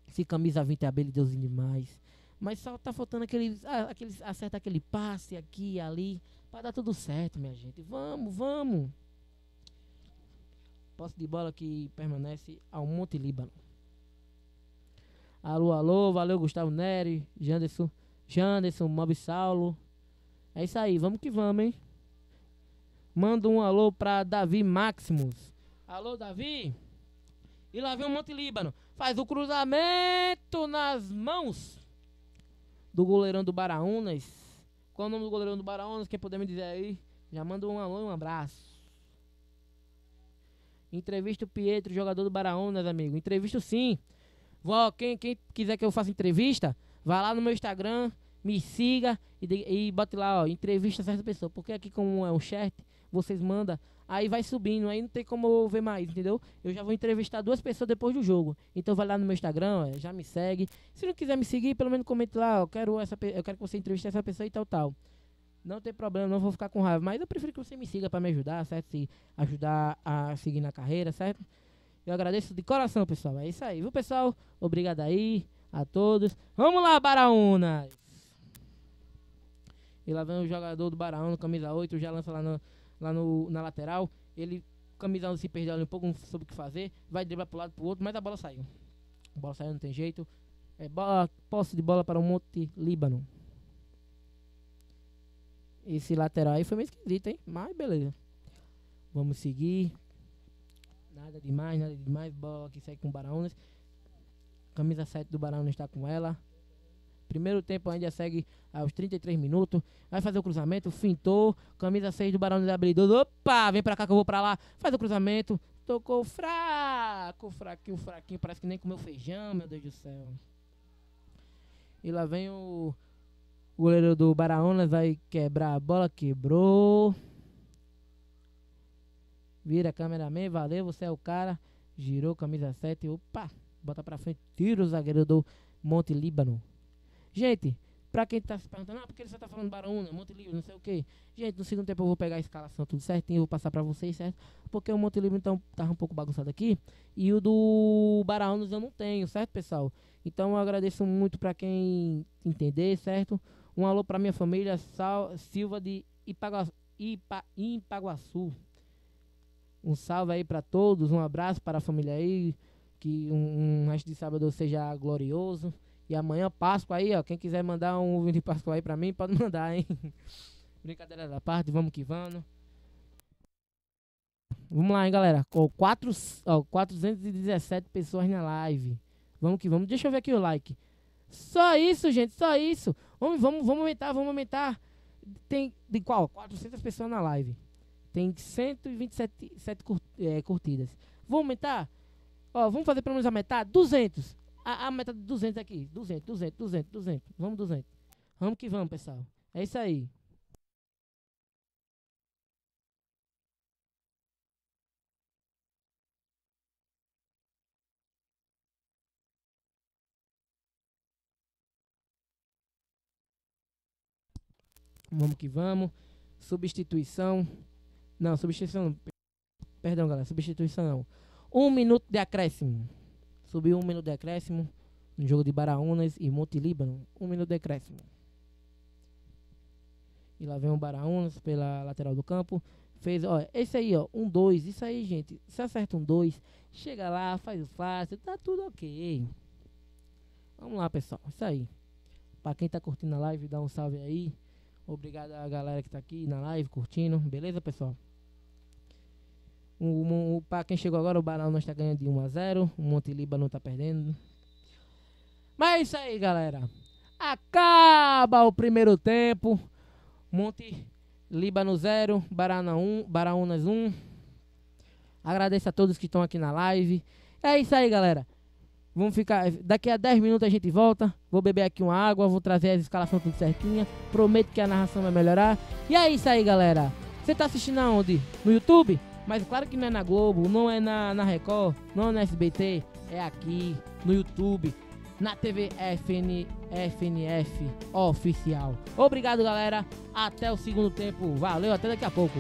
Esse camisa 20 é habilidosinho demais. Mas só tá faltando aquele, aquele acerta aquele passe aqui e ali. Pra dar tudo certo, minha gente. Vamos, vamos. Posse de bola que permanece ao Monte Líbano. Alô, alô, valeu Gustavo Neri, Janderson. Janderson, Mob Saulo. É isso aí, vamos que vamos, hein? Manda um alô pra Davi Maximus. Alô, Davi? E lá vem o Monte Líbano. Faz o cruzamento nas mãos do goleirão do Baraunas. Qual é o nome do goleirão do Baraunas? Quem puder me dizer aí? Já manda um alô e um abraço. Entrevista o Pietro, jogador do Baraunas, amigo. Entrevista sim. Vó, quem, quem quiser que eu faça entrevista, vá lá no meu Instagram, me siga e, de, e bote lá, ó, entrevista certa pessoa. Porque aqui como é um chat, vocês mandam, aí vai subindo, aí não tem como eu ver mais, entendeu? Eu já vou entrevistar duas pessoas depois do jogo. Então vai lá no meu Instagram, ó, já me segue. Se não quiser me seguir, pelo menos comente lá, ó, eu quero, essa, eu quero que você entreviste essa pessoa e tal, tal. Não tem problema, não vou ficar com raiva, mas eu prefiro que você me siga para me ajudar, certo? Se ajudar a seguir na carreira, certo? Eu agradeço de coração, pessoal. É isso aí, viu, pessoal? Obrigado aí a todos. Vamos lá, Baraúna! E lá vem o jogador do no camisa 8, já lança lá, no, lá no, na lateral. Ele, camisa 1 se perdeu ali um pouco, não soube o que fazer. Vai driblar pro lado pro outro, mas a bola saiu. A bola saiu, não tem jeito. É bola, posse de bola para o Monte Líbano. Esse lateral aí foi meio esquisito, hein? Mas beleza. Vamos seguir. Nada demais, nada demais. Bola que segue com o Baraunas. Camisa 7 do Baraunas está com ela. Primeiro tempo ainda segue aos 33 minutos. Vai fazer o cruzamento, fintou. Camisa 6 do Barão de Abridor. Opa, vem pra cá que eu vou pra lá. Faz o cruzamento. Tocou fraco, fraquinho, fraquinho. Parece que nem comeu feijão, meu Deus do céu. E lá vem o goleiro do Baraonas. Vai quebrar a bola. Quebrou. Vira cameraman, valeu, você é o cara. Girou camisa 7, opa, bota pra frente, tira o zagueiro do Monte Líbano. Gente, para quem está se perguntando, ah, porque ele só está falando Baraúna, Monte Livre, não sei o quê. Gente, no segundo tempo eu vou pegar a escalação tudo certinho, eu vou passar para vocês, certo? Porque o Monte Livre então tava um pouco bagunçado aqui e o do Baraúna eu não tenho, certo, pessoal? Então eu agradeço muito para quem entender, certo? Um alô para minha família Sal, Silva de Ipaguaçu, Um salve aí para todos, um abraço para a família aí, que um, um resto de sábado seja glorioso. E amanhã, Páscoa aí, ó. Quem quiser mandar um ovo de Páscoa aí pra mim, pode [LAUGHS] mandar, hein? Brincadeira da parte, vamos que vamos. Vamos lá, hein, galera. com quatro, 417 pessoas na live. Vamos que vamos. Deixa eu ver aqui o like. Só isso, gente, só isso. Vamos, vamos, vamos aumentar, vamos aumentar. Tem de qual? 400 pessoas na live. Tem 127 7 é, curtidas. Vamos aumentar? Ó, vamos fazer pelo menos a metade? 200 a, a meta de 200 aqui. 200, 200, 200, 200. Vamos 200. Vamos que vamos, pessoal. É isso aí. Vamos que vamos. Substituição. Não, substituição. Perdão, galera. Substituição não. Um minuto de acréscimo. Subiu um minuto de acréscimo no jogo de Baraunas e Monte Líbano. Um minuto de acréscimo. E lá vem o Baraunas pela lateral do campo. Fez, olha, esse aí, ó, um dois Isso aí, gente, se acerta um dois chega lá, faz o fácil, tá tudo ok. Vamos lá, pessoal, isso aí. Pra quem tá curtindo a live, dá um salve aí. Obrigado a galera que tá aqui na live curtindo, beleza, pessoal? O para quem chegou agora, o Barão não está ganhando de 1 a 0. O Monte não está perdendo. Mas é isso aí, galera. Acaba o primeiro tempo. Monte Líbano 0, Barana 1, um, Baraunas 1. Um. Agradeço a todos que estão aqui na live. É isso aí, galera. Vamos ficar. Daqui a 10 minutos a gente volta. Vou beber aqui uma água, vou trazer a escalação tudo certinha. Prometo que a narração vai melhorar. E é isso aí, galera. Você está assistindo aonde? No YouTube? Mas claro que não é na Globo, não é na, na Record, não é na SBT, é aqui, no YouTube, na TV FN, FNF oficial. Obrigado, galera. Até o segundo tempo. Valeu, até daqui a pouco.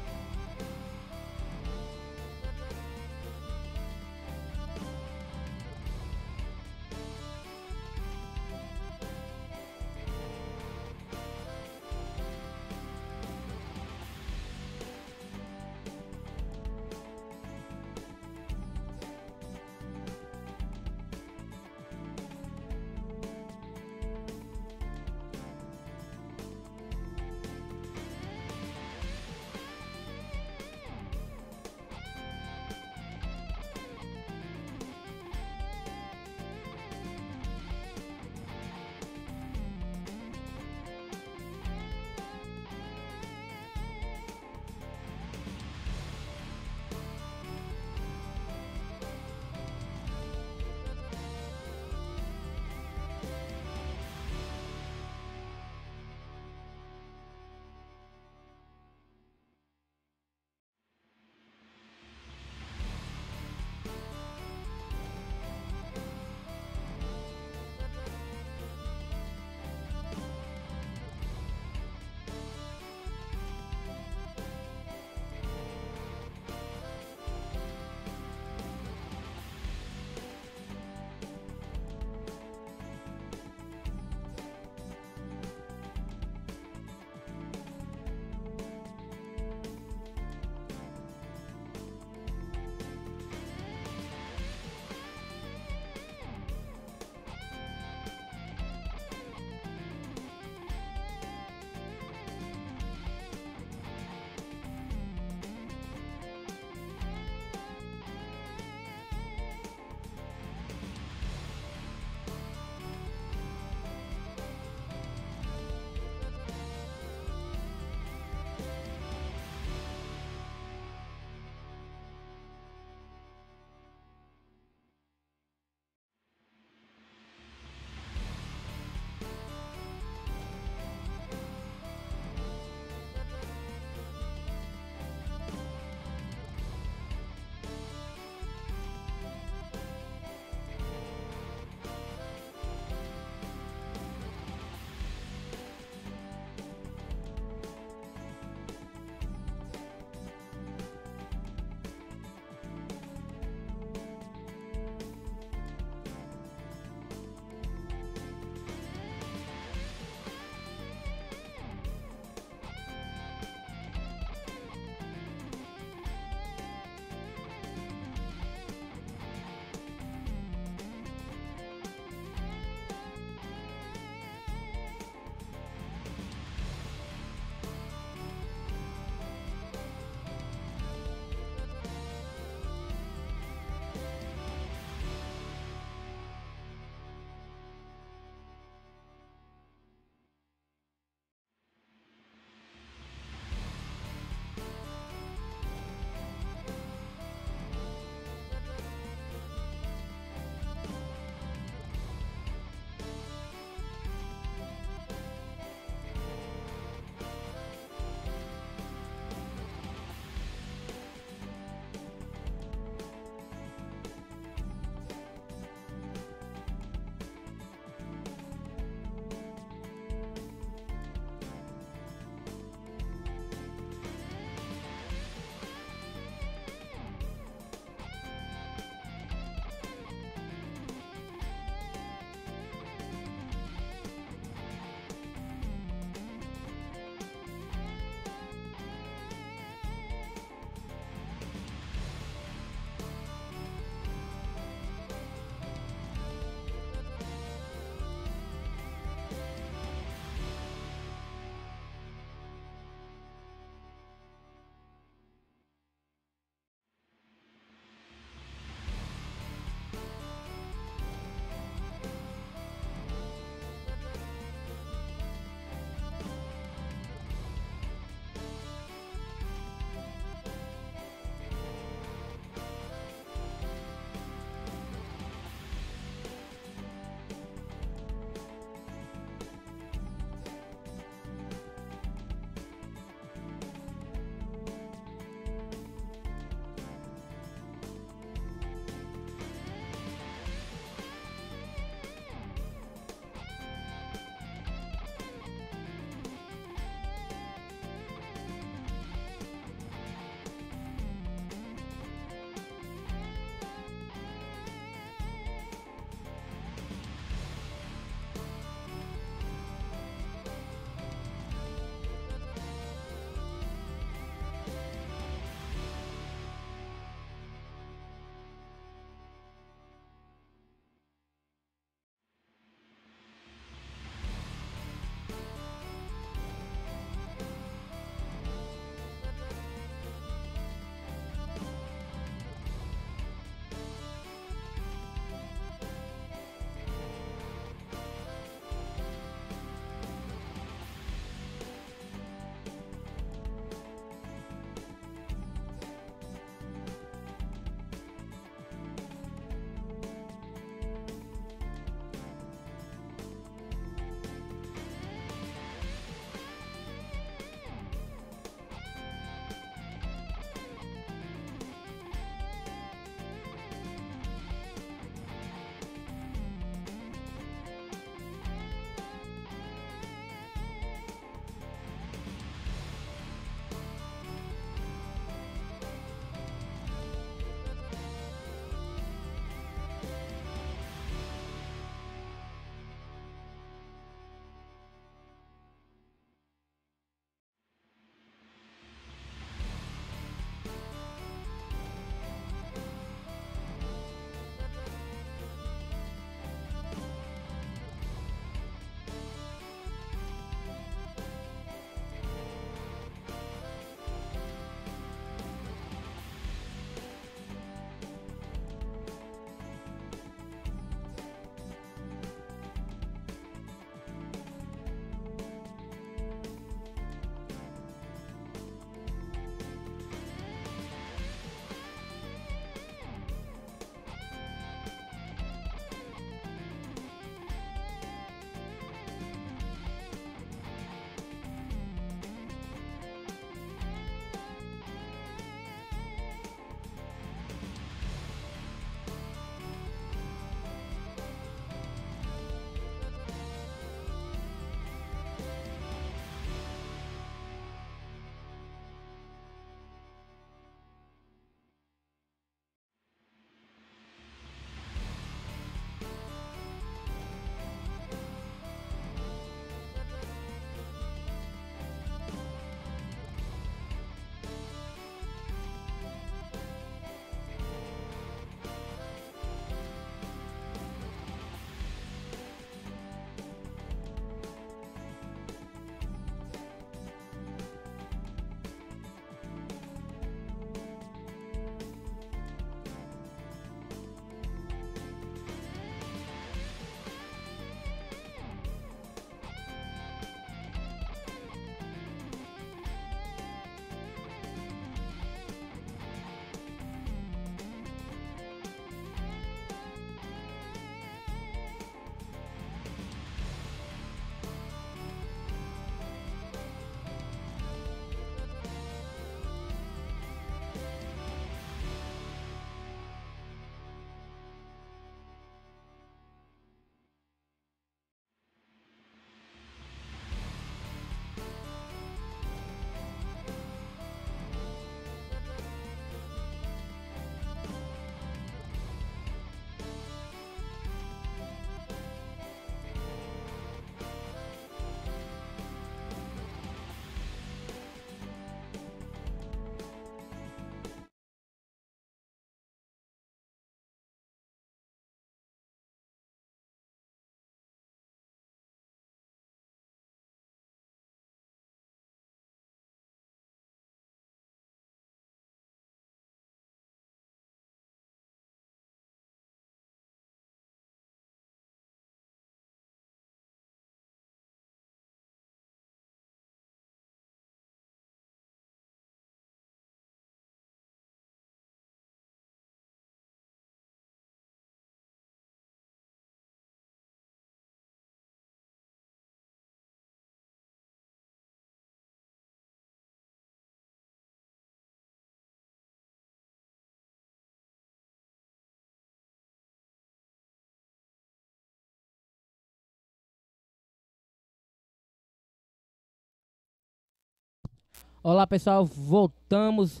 Olá pessoal, voltamos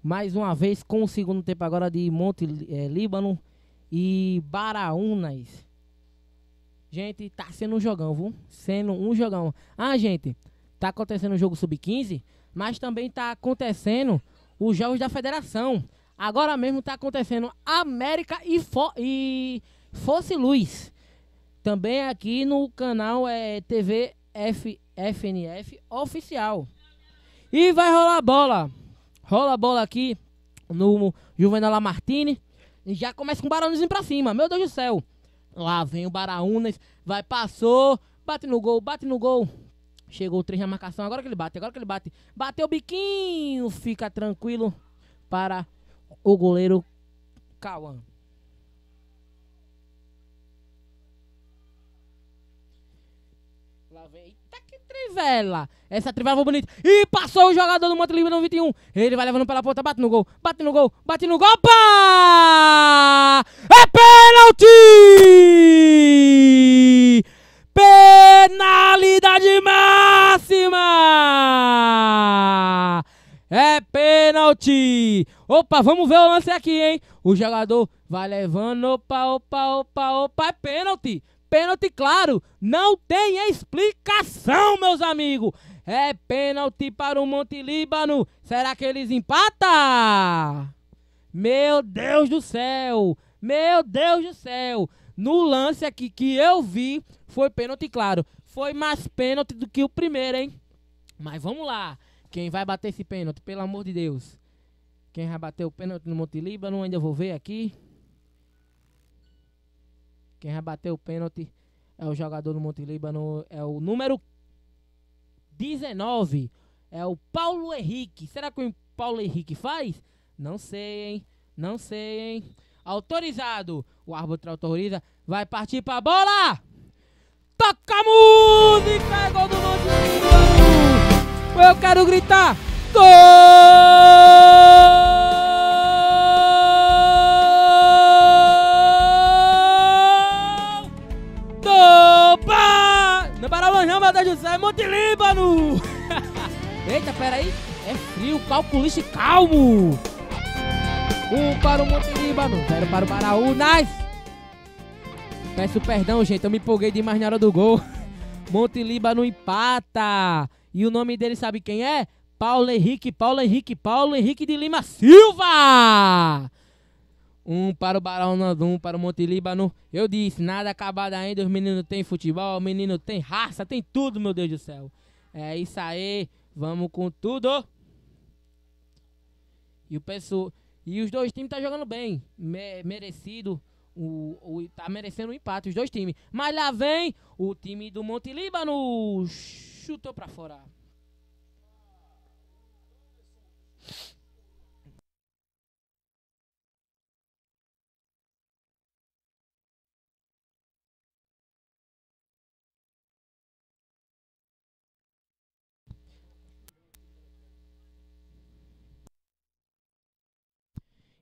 mais uma vez com o segundo tempo agora de Monte é, Líbano e Baraunas. Gente, tá sendo um jogão, viu? Sendo um jogão. Ah, gente, tá acontecendo o jogo sub-15, mas também tá acontecendo os jogos da federação. Agora mesmo tá acontecendo América e, Fo e Fosse Luz. Também aqui no canal é, eh, TV F FNF Oficial. E vai rolar a bola. Rola a bola aqui no Juvenal Lamartine. E já começa com o Barãozinho pra cima. Meu Deus do céu. Lá vem o Baraunas. Vai, passou. Bate no gol, bate no gol. Chegou o 3 na marcação. Agora que ele bate, agora que ele bate. Bateu o biquinho. Fica tranquilo para o goleiro Cauã. Lá vem. Eita, que trivela! Essa trivela foi bonita. E passou o jogador do Monte Livre no 21. Ele vai levando pela ponta, bate no gol, bate no gol, bate no gol. Opa! É pênalti! Penalidade máxima! É pênalti! Opa, vamos ver o lance aqui, hein? O jogador vai levando. Opa, opa, opa, opa. É pênalti! pênalti claro. Não tem explicação, meus amigos. É pênalti para o Monte Líbano. Será que eles empatam? Meu Deus do céu! Meu Deus do céu! No lance aqui que eu vi, foi pênalti claro. Foi mais pênalti do que o primeiro, hein? Mas vamos lá. Quem vai bater esse pênalti, pelo amor de Deus? Quem vai bater o pênalti no Monte Líbano, ainda vou ver aqui. Quem rebateu o pênalti é o jogador do Monte Líbano, é o número 19, é o Paulo Henrique. Será que o Paulo Henrique faz? Não sei, hein? Não sei, hein? Autorizado. O árbitro autoriza. Vai partir pra bola! Toca a música! É gol do Monte Líbano! Eu quero gritar! Gol! não céu, é Monte Líbano! [LAUGHS] Eita, peraí, é frio, calculista e calmo! Um para o Monte Líbano, zero para o Baraúnas! Peço perdão, gente, eu me empolguei demais na hora do gol. [LAUGHS] Monte Líbano empata! E o nome dele sabe quem é? Paulo Henrique, Paulo Henrique, Paulo Henrique de Lima Silva! um para o Barão Nandum, para o Monte Líbano. Eu disse, nada acabado ainda, os meninos têm futebol, o meninos têm raça, tem tudo, meu Deus do céu. É isso aí, vamos com tudo. E o pessoal, e os dois times tá jogando bem, me, merecido. O, o, tá merecendo um empate, os dois times. Mas lá vem o time do Monte Líbano. Chutou para fora.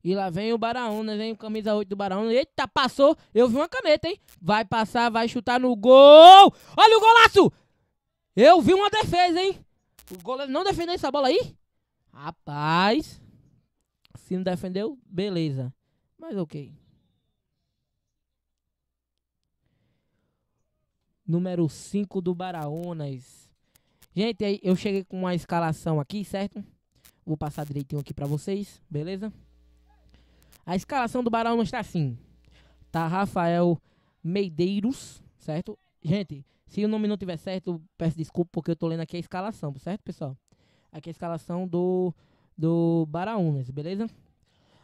E lá vem o Baraúna, né? vem o camisa 8 do Baraúna. Eita, passou. Eu vi uma caneta, hein? Vai passar, vai chutar no gol. Olha o golaço! Eu vi uma defesa, hein? O goleiro não defendeu essa bola aí? Rapaz. Se não defendeu, beleza. Mas ok. Número 5 do Baraúnas. Gente, eu cheguei com uma escalação aqui, certo? Vou passar direitinho aqui pra vocês, beleza? A escalação do Barão não está assim. Tá Rafael Meideiros, certo? Gente, se o nome não tiver certo, peço desculpa porque eu tô lendo aqui a escalação, certo, pessoal? Aqui a escalação do do Baraunas, beleza?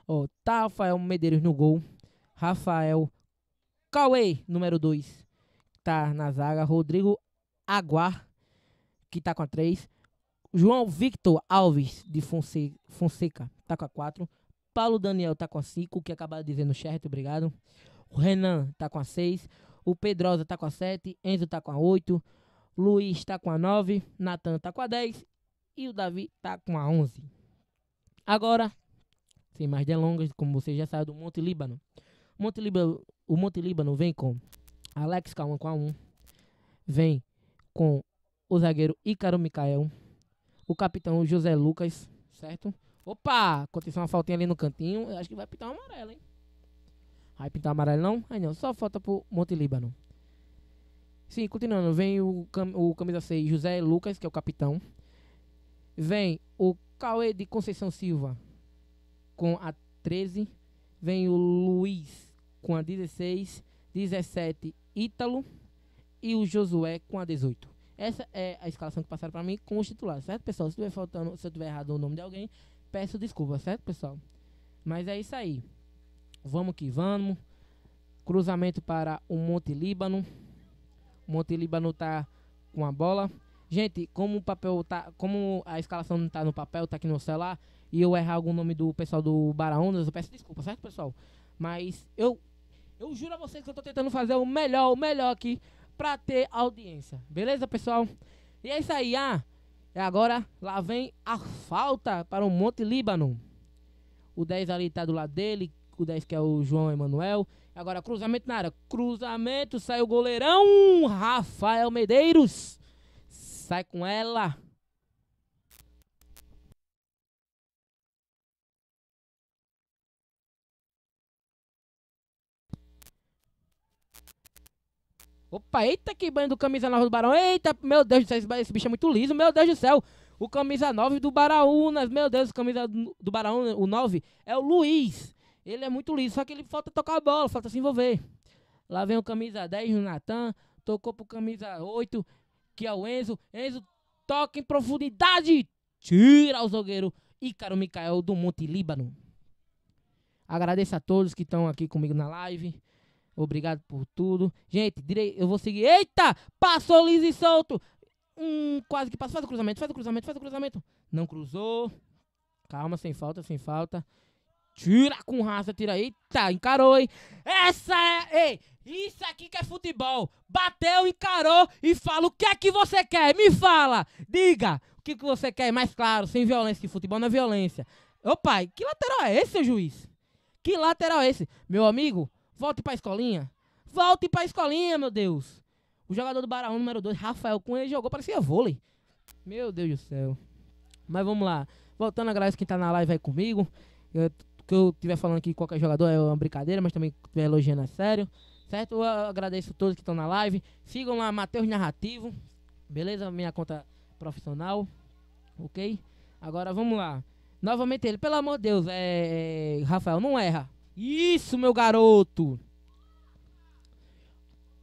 Ó, tá Rafael Medeiros no gol. Rafael Cauê, número 2, tá na zaga. Rodrigo Aguar, que tá com a 3. João Victor Alves de Fonseca, Fonseca tá com a 4. Paulo Daniel tá com a 5, que acabado de dizer no chat, obrigado. O Renan tá com a 6. O Pedrosa tá com a 7. Enzo tá com a 8. Luiz tá com a 9. Natan tá com a 10. E o Davi tá com a 11. Agora, sem mais delongas, como vocês já sabem, do Monte Líbano. Monte Líbano o Monte Líbano vem com Alex Calma com a 1. Vem com o zagueiro Ícaro Micael. O capitão José Lucas, certo? Opa! Aconteceu uma faltinha ali no cantinho. Eu acho que vai pintar um amarelo, hein? Vai pintar amarelo não? Aí não, só falta pro Monte Líbano. Sim, continuando. Vem o, cam o camisa 6, José Lucas, que é o capitão. Vem o Cauê de Conceição Silva com a 13. Vem o Luiz com a 16. 17, Ítalo. E o Josué com a 18. Essa é a escalação que passaram para mim com os titulares, certo, pessoal? Se tiver faltando, se eu tiver errado o nome de alguém, Peço desculpa, certo, pessoal? Mas é isso aí. Vamos que vamos. Cruzamento para o Monte Líbano. O Monte Líbano tá com a bola. Gente, como o papel tá, como a escalação não tá no papel, tá aqui no celular, e eu errar algum nome do pessoal do Baraondas, eu peço desculpa, certo, pessoal? Mas eu eu juro a vocês que eu tô tentando fazer o melhor, o melhor aqui para ter audiência. Beleza, pessoal? E é isso aí, ah. E agora lá vem a falta para o Monte Líbano. O 10 ali está do lado dele, o 10 que é o João Emanuel. Agora cruzamento na área, cruzamento, sai o goleirão Rafael Medeiros. Sai com ela. Opa, eita que banho do camisa 9 do Barão. Eita, meu Deus do céu, esse bicho é muito liso. Meu Deus do céu. O camisa 9 do Baraunas. Meu Deus, o camisa do Baraunas, o 9, é o Luiz. Ele é muito liso, só que ele falta tocar a bola, falta se envolver. Lá vem o camisa 10, o Natan. Tocou pro camisa 8, que é o Enzo. Enzo toca em profundidade. Tira o zagueiro Ícaro Micael do Monte Líbano. Agradeço a todos que estão aqui comigo na live. Obrigado por tudo. Gente, direi, eu vou seguir. Eita! Passou liso e solto! Hum, quase que passou. Faz o cruzamento, faz o cruzamento, faz o cruzamento. Não cruzou. Calma, sem falta, sem falta. Tira com raça, tira. Eita, encarou, hein? Essa é. Ei, isso aqui que é futebol. Bateu, encarou e fala o que é que você quer. Me fala. Diga o que, que você quer. Mais claro, sem violência, que futebol não é violência. Ô pai, que lateral é esse, seu juiz? Que lateral é esse? Meu amigo, Volte pra escolinha. Volte pra escolinha, meu Deus. O jogador do Barão número 2, Rafael Cunha, ele jogou, parecia vôlei. Meu Deus do céu. Mas vamos lá. Voltando, agradeço quem tá na live aí comigo. que eu estiver falando aqui qualquer jogador é uma brincadeira, mas também estiver elogiando é sério. Certo? Eu agradeço a todos que estão na live. Sigam lá, Matheus Narrativo. Beleza? Minha conta profissional. Ok? Agora vamos lá. Novamente ele, pelo amor de Deus, é... é Rafael, não erra. Isso, meu garoto!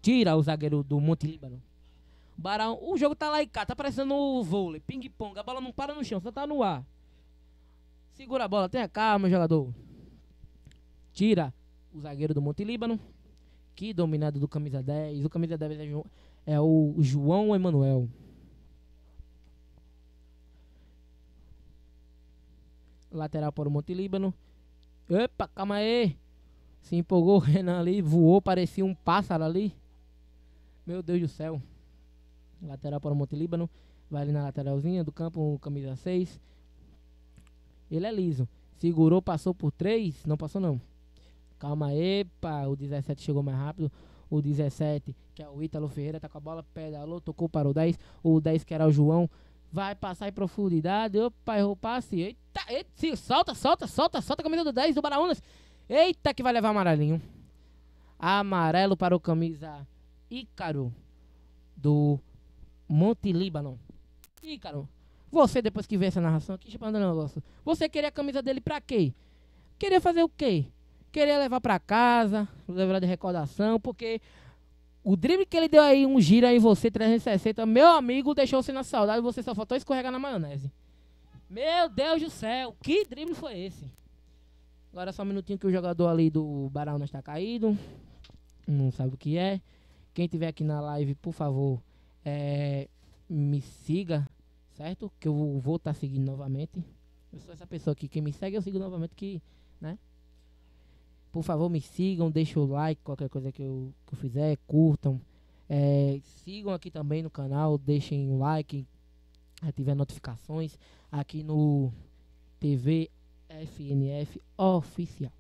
Tira o zagueiro do Monte Líbano. Barão, o jogo tá lá e cá, tá parecendo o vôlei, ping-pong, a bola não para no chão, só tá no ar. Segura a bola, tenha calma, jogador. Tira o zagueiro do Monte Líbano, que dominado do camisa 10. O camisa 10 é, é o João Emanuel. Lateral para o Monte Líbano. Epa, calma aí. Se empolgou o Renan ali, voou, parecia um pássaro ali. Meu Deus do céu. Lateral para o Monte Líbano. Vai ali na lateralzinha do campo, camisa 6. Ele é liso. Segurou, passou por 3. Não passou, não. Calma aí, pá. O 17 chegou mais rápido. O 17, que é o Ítalo Ferreira, tá com a bola, pedalou, tocou para o 10. O 10, que era o João, Vai passar em profundidade. Opa, errou o passe. Eita, eita, solta, solta, solta, solta a camisa do 10 do Baraunas. Eita, que vai levar amarelinho. Amarelo para o camisa Ícaro do Monte Líbano. Ícaro, você depois que vê essa narração aqui, deixa eu um negócio. Você queria a camisa dele pra quê? Queria fazer o quê? Queria levar pra casa, levar de recordação, porque o drible que ele deu aí, um giro aí em você, 360, meu amigo, deixou você na saudade, você só faltou escorregar na maionese. Meu Deus do céu, que drible foi esse? Agora só um minutinho que o jogador ali do Barão está caído. Não sabe o que é. Quem tiver aqui na live, por favor, é, me siga, certo? Que eu vou estar tá seguindo novamente. Eu sou essa pessoa aqui. Quem me segue, eu sigo novamente que, né? Por favor, me sigam, deixem o like, qualquer coisa que eu, que eu fizer, curtam. É, sigam aqui também no canal, deixem o like, ativem notificações aqui no TV FNF Oficial.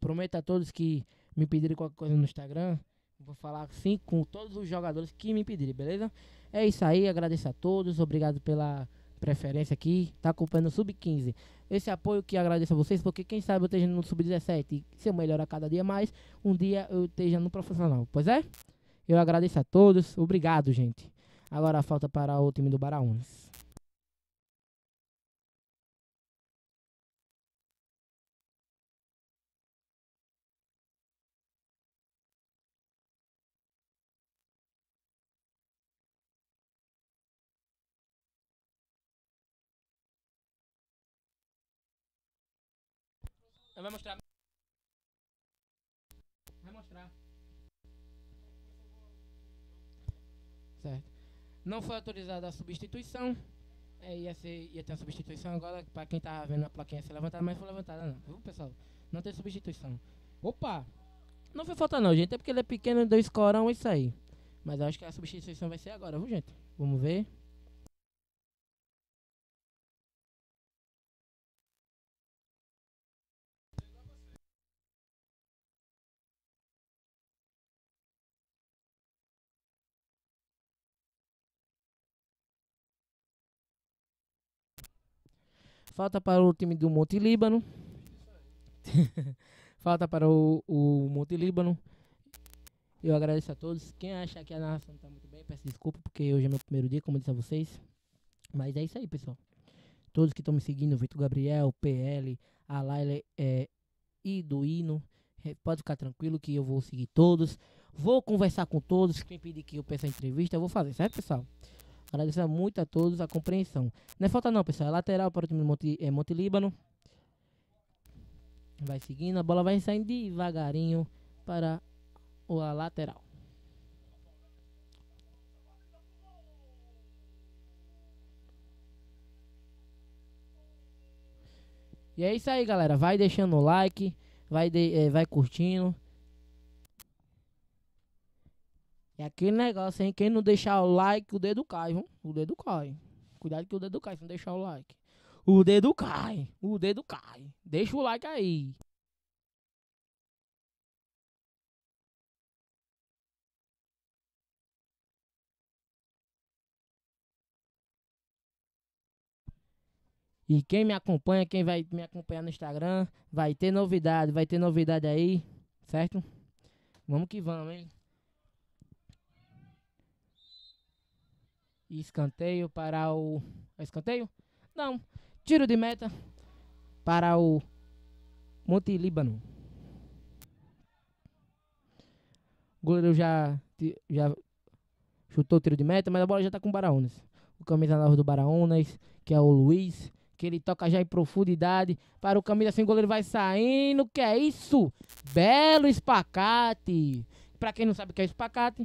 Prometo a todos que me pedirem qualquer coisa no Instagram Vou falar assim com todos os jogadores que me pedirem, beleza? É isso aí, agradeço a todos, obrigado pela preferência aqui, tá acompanhando o Sub-15. Esse apoio que agradeço a vocês, porque quem sabe eu esteja no Sub-17 se eu melhorar cada dia mais, um dia eu esteja no profissional, pois é? Eu agradeço a todos, obrigado, gente. Agora falta para o time do Baraunas. vai mostrar. Vai mostrar. Certo. Não foi autorizada a substituição. É, ia, ser, ia ter uma substituição agora, para quem tava tá vendo a plaquinha ser levantada, mas foi levantada não, viu pessoal? Não tem substituição. Opa! Não foi falta não, gente, é porque ele é pequeno, deu escorão, isso aí. Mas eu acho que a substituição vai ser agora, viu gente? Vamos ver. Falta para o time do Monte Líbano. [LAUGHS] Falta para o, o Monte Líbano. Eu agradeço a todos. Quem acha que a narração está muito bem, peço desculpa, porque hoje é meu primeiro dia, como eu disse a vocês. Mas é isso aí, pessoal. Todos que estão me seguindo, Vitor Gabriel, PL, a Laila é, e do Hino, é, pode ficar tranquilo que eu vou seguir todos. Vou conversar com todos. Quem pedir que eu peça entrevista, eu vou fazer, certo, pessoal? Agradecer muito a todos a compreensão. Não é falta não, pessoal. É lateral para o time do Monte, é, Monte Líbano. Vai seguindo, a bola vai saindo devagarinho para o lateral. E é isso aí, galera. Vai deixando o like, vai, de, é, vai curtindo. É aquele negócio, hein? Quem não deixar o like, o dedo cai, viu? O dedo cai. Cuidado que o dedo cai se não deixar o like. O dedo cai. O dedo cai. Deixa o like aí. E quem me acompanha, quem vai me acompanhar no Instagram, vai ter novidade, vai ter novidade aí, certo? Vamos que vamos, hein? escanteio para o. É escanteio? Não. Tiro de meta para o Monte Líbano. O goleiro já, já chutou o tiro de meta, mas a bola já está com o Baraunas. O camisa nova do Baraunas, que é o Luiz, que ele toca já em profundidade para o camisa assim, o goleiro vai saindo. Que é isso? Belo espacate. Para quem não sabe o que é espacate,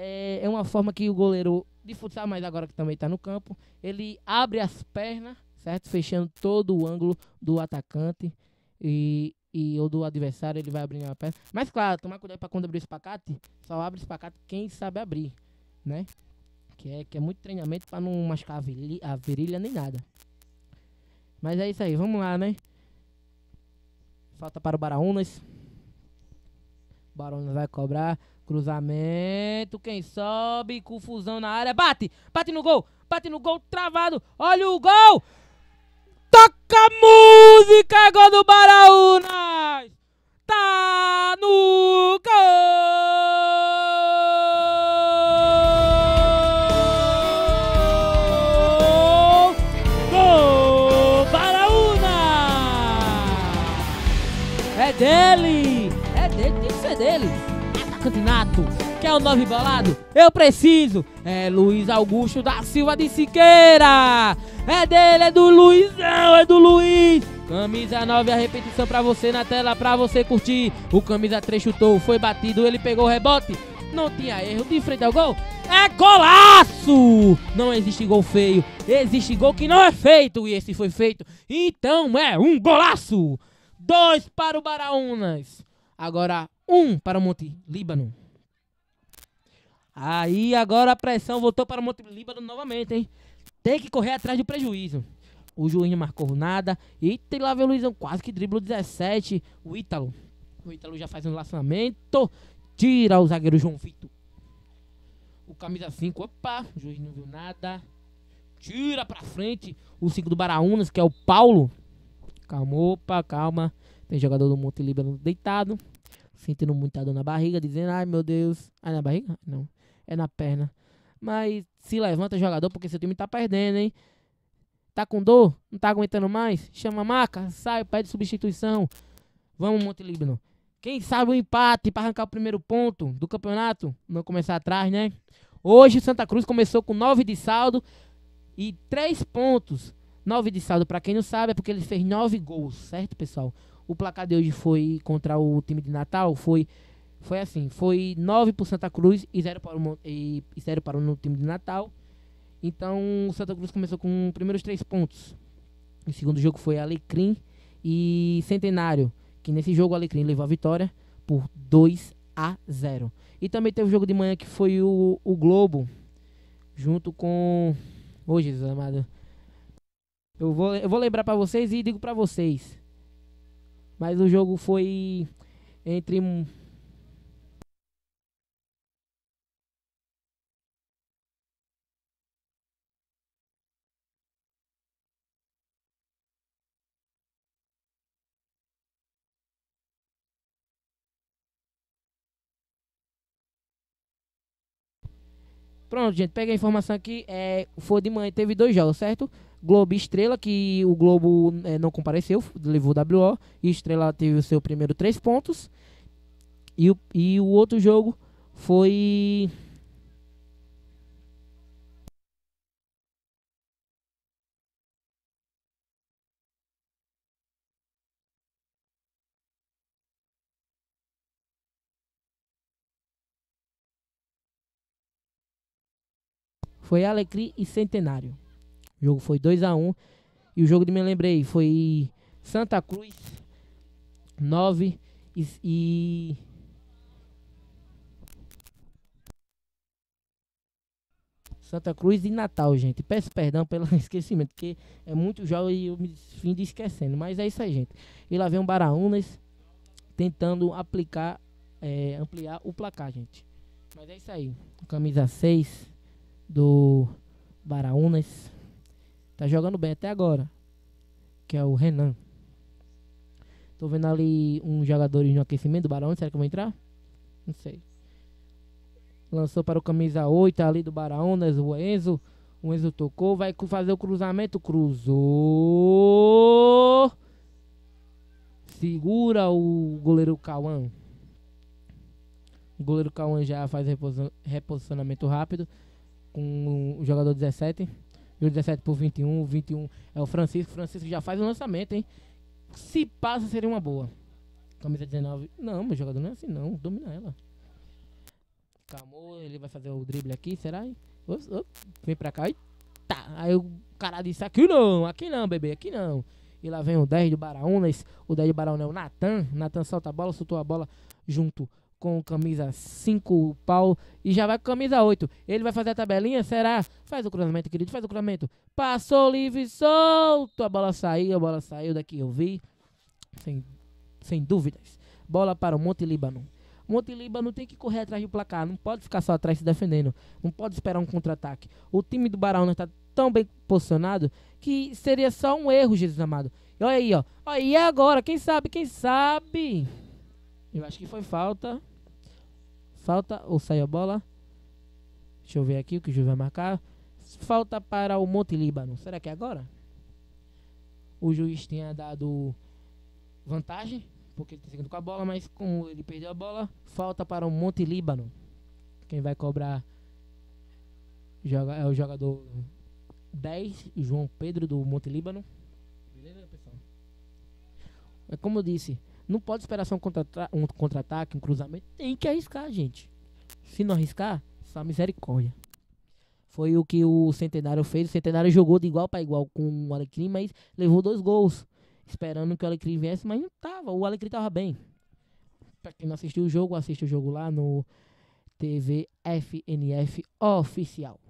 é, é uma forma que o goleiro de futsal, mas agora que também está no campo, ele abre as pernas, certo? Fechando todo o ângulo do atacante e, e ou do adversário, ele vai abrindo a perna. Mas claro, tomar cuidado para quando abrir o espacate, só abre o espacate quem sabe abrir, né? Que é, que é muito treinamento para não machucar a virilha, a virilha nem nada. Mas é isso aí, vamos lá, né? Falta para o Baraunas. Barão vai cobrar. Cruzamento, quem sobe, confusão na área. Bate, bate no gol, bate no gol, travado. Olha o gol! Toca música, gol do Barão Tá no gol! Alô, balado, eu preciso. É Luiz Augusto da Silva de Siqueira. É dele, é do Luizão, é do Luiz. Camisa 9, a repetição pra você na tela, pra você curtir. O camisa 3 chutou, foi batido, ele pegou o rebote. Não tinha erro, de frente ao gol. É golaço! Não existe gol feio, existe gol que não é feito. E esse foi feito, então é um golaço. Dois para o Baraunas. Agora um para o Monte Líbano. Aí agora a pressão voltou para o Monte Líbano novamente, hein? Tem que correr atrás do prejuízo. O juiz não marcou nada. E tem lá o Luizão quase que driblou 17. O Ítalo. O Ítalo já faz um lançamento. Tira o zagueiro João Vitor. O camisa 5. Opa, o juiz não viu nada. Tira pra frente o 5 do Baraunas, que é o Paulo. Calma, opa, calma. Tem jogador do Monte Líbano deitado. Sentindo muita dor na barriga, dizendo, ai meu Deus. ai ah, na barriga? Não é na perna. Mas se levanta jogador, porque seu time tá perdendo, hein? Tá com dor? Não tá aguentando mais? Chama a maca, sai, pede substituição. Vamos, Monte Líbano. Quem sabe o um empate para arrancar o primeiro ponto do campeonato? Não começar atrás, né? Hoje Santa Cruz começou com 9 de saldo e 3 pontos. 9 de saldo, para quem não sabe, é porque ele fez 9 gols, certo, pessoal? O placar de hoje foi contra o time de Natal, foi foi assim, foi 9 para o Santa Cruz e 0 para o, e, e 0 para o time de Natal. Então o Santa Cruz começou com os primeiros três pontos. O segundo jogo foi Alecrim e Centenário, que nesse jogo o Alecrim levou a vitória por 2 a 0. E também teve o jogo de manhã que foi o, o Globo, junto com. Ô oh, Jesus amado. Eu vou, eu vou lembrar para vocês e digo para vocês. Mas o jogo foi entre Pronto, gente, peguei a informação aqui. É, foi de manhã, teve dois jogos, certo? Globo e Estrela, que o Globo é, não compareceu, levou o WO. E Estrela teve o seu primeiro três pontos. E, e o outro jogo foi Foi Alecrim e Centenário. O jogo foi 2 a 1 um, E o jogo de me lembrei foi Santa Cruz 9 e, e Santa Cruz e Natal, gente. Peço perdão pelo [LAUGHS] esquecimento, porque é muito jovem e eu me fim de esquecendo. Mas é isso aí, gente. E lá vem o Baraunas tentando aplicar, é, ampliar o placar, gente. Mas é isso aí. Camisa 6 do Baraunas. Tá jogando bem até agora. Que é o Renan. Tô vendo ali um jogador no aquecimento do Baraunas. Será que eu vou entrar? Não sei. Lançou para o camisa 8 ali do Baraunas, o Enzo. O Enzo tocou, vai fazer o cruzamento, cruzou. Segura o goleiro Cauã. O goleiro Cauã já faz reposicionamento rápido com o jogador 17. E o 17 por 21. O 21 é o Francisco. Francisco já faz o lançamento, hein? Se passa, seria uma boa. Camisa 19. Não, meu jogador não é assim, não. Domina ela. Camou, ele vai fazer o drible aqui, será? Ops, vem pra cá. tá Aí o cara disse: aqui não, aqui não, bebê, aqui não. E lá vem o 10 do Baraunas. O 10 do Baraunas é o Natan. Natan solta a bola, soltou a bola junto com camisa 5 pau e já vai com camisa 8. Ele vai fazer a tabelinha? Será? Faz o cruzamento, querido, faz o cruzamento. Passou livre, solto. A bola saiu, a bola saiu daqui, eu vi. Sem, sem dúvidas. Bola para o Monte Líbano. Monte Líbano tem que correr atrás do placar. Não pode ficar só atrás se defendendo. Não pode esperar um contra-ataque. O time do Barão está tão bem posicionado que seria só um erro, Jesus amado. E olha aí, ó. Olha aí agora, quem sabe, quem sabe. Eu acho que foi falta falta ou sai a bola? Deixa eu ver aqui o que o juiz vai marcar. Falta para o Monte Líbano. Será que é agora? O juiz tinha dado vantagem, porque ele está com a bola, mas como ele perdeu a bola, falta para o Monte Líbano. Quem vai cobrar é o jogador 10, João Pedro do Monte Líbano. Beleza, pessoal? É como eu disse, não pode esperar só um contra-ataque, um, contra um cruzamento. Tem que arriscar, gente. Se não arriscar, só misericórdia. Foi o que o Centenário fez. O Centenário jogou de igual para igual com o Alecrim, mas levou dois gols. Esperando que o Alecrim viesse, mas não tava. O Alecrim tava bem. Pra quem não assistiu o jogo, assiste o jogo lá no TV FNF Oficial.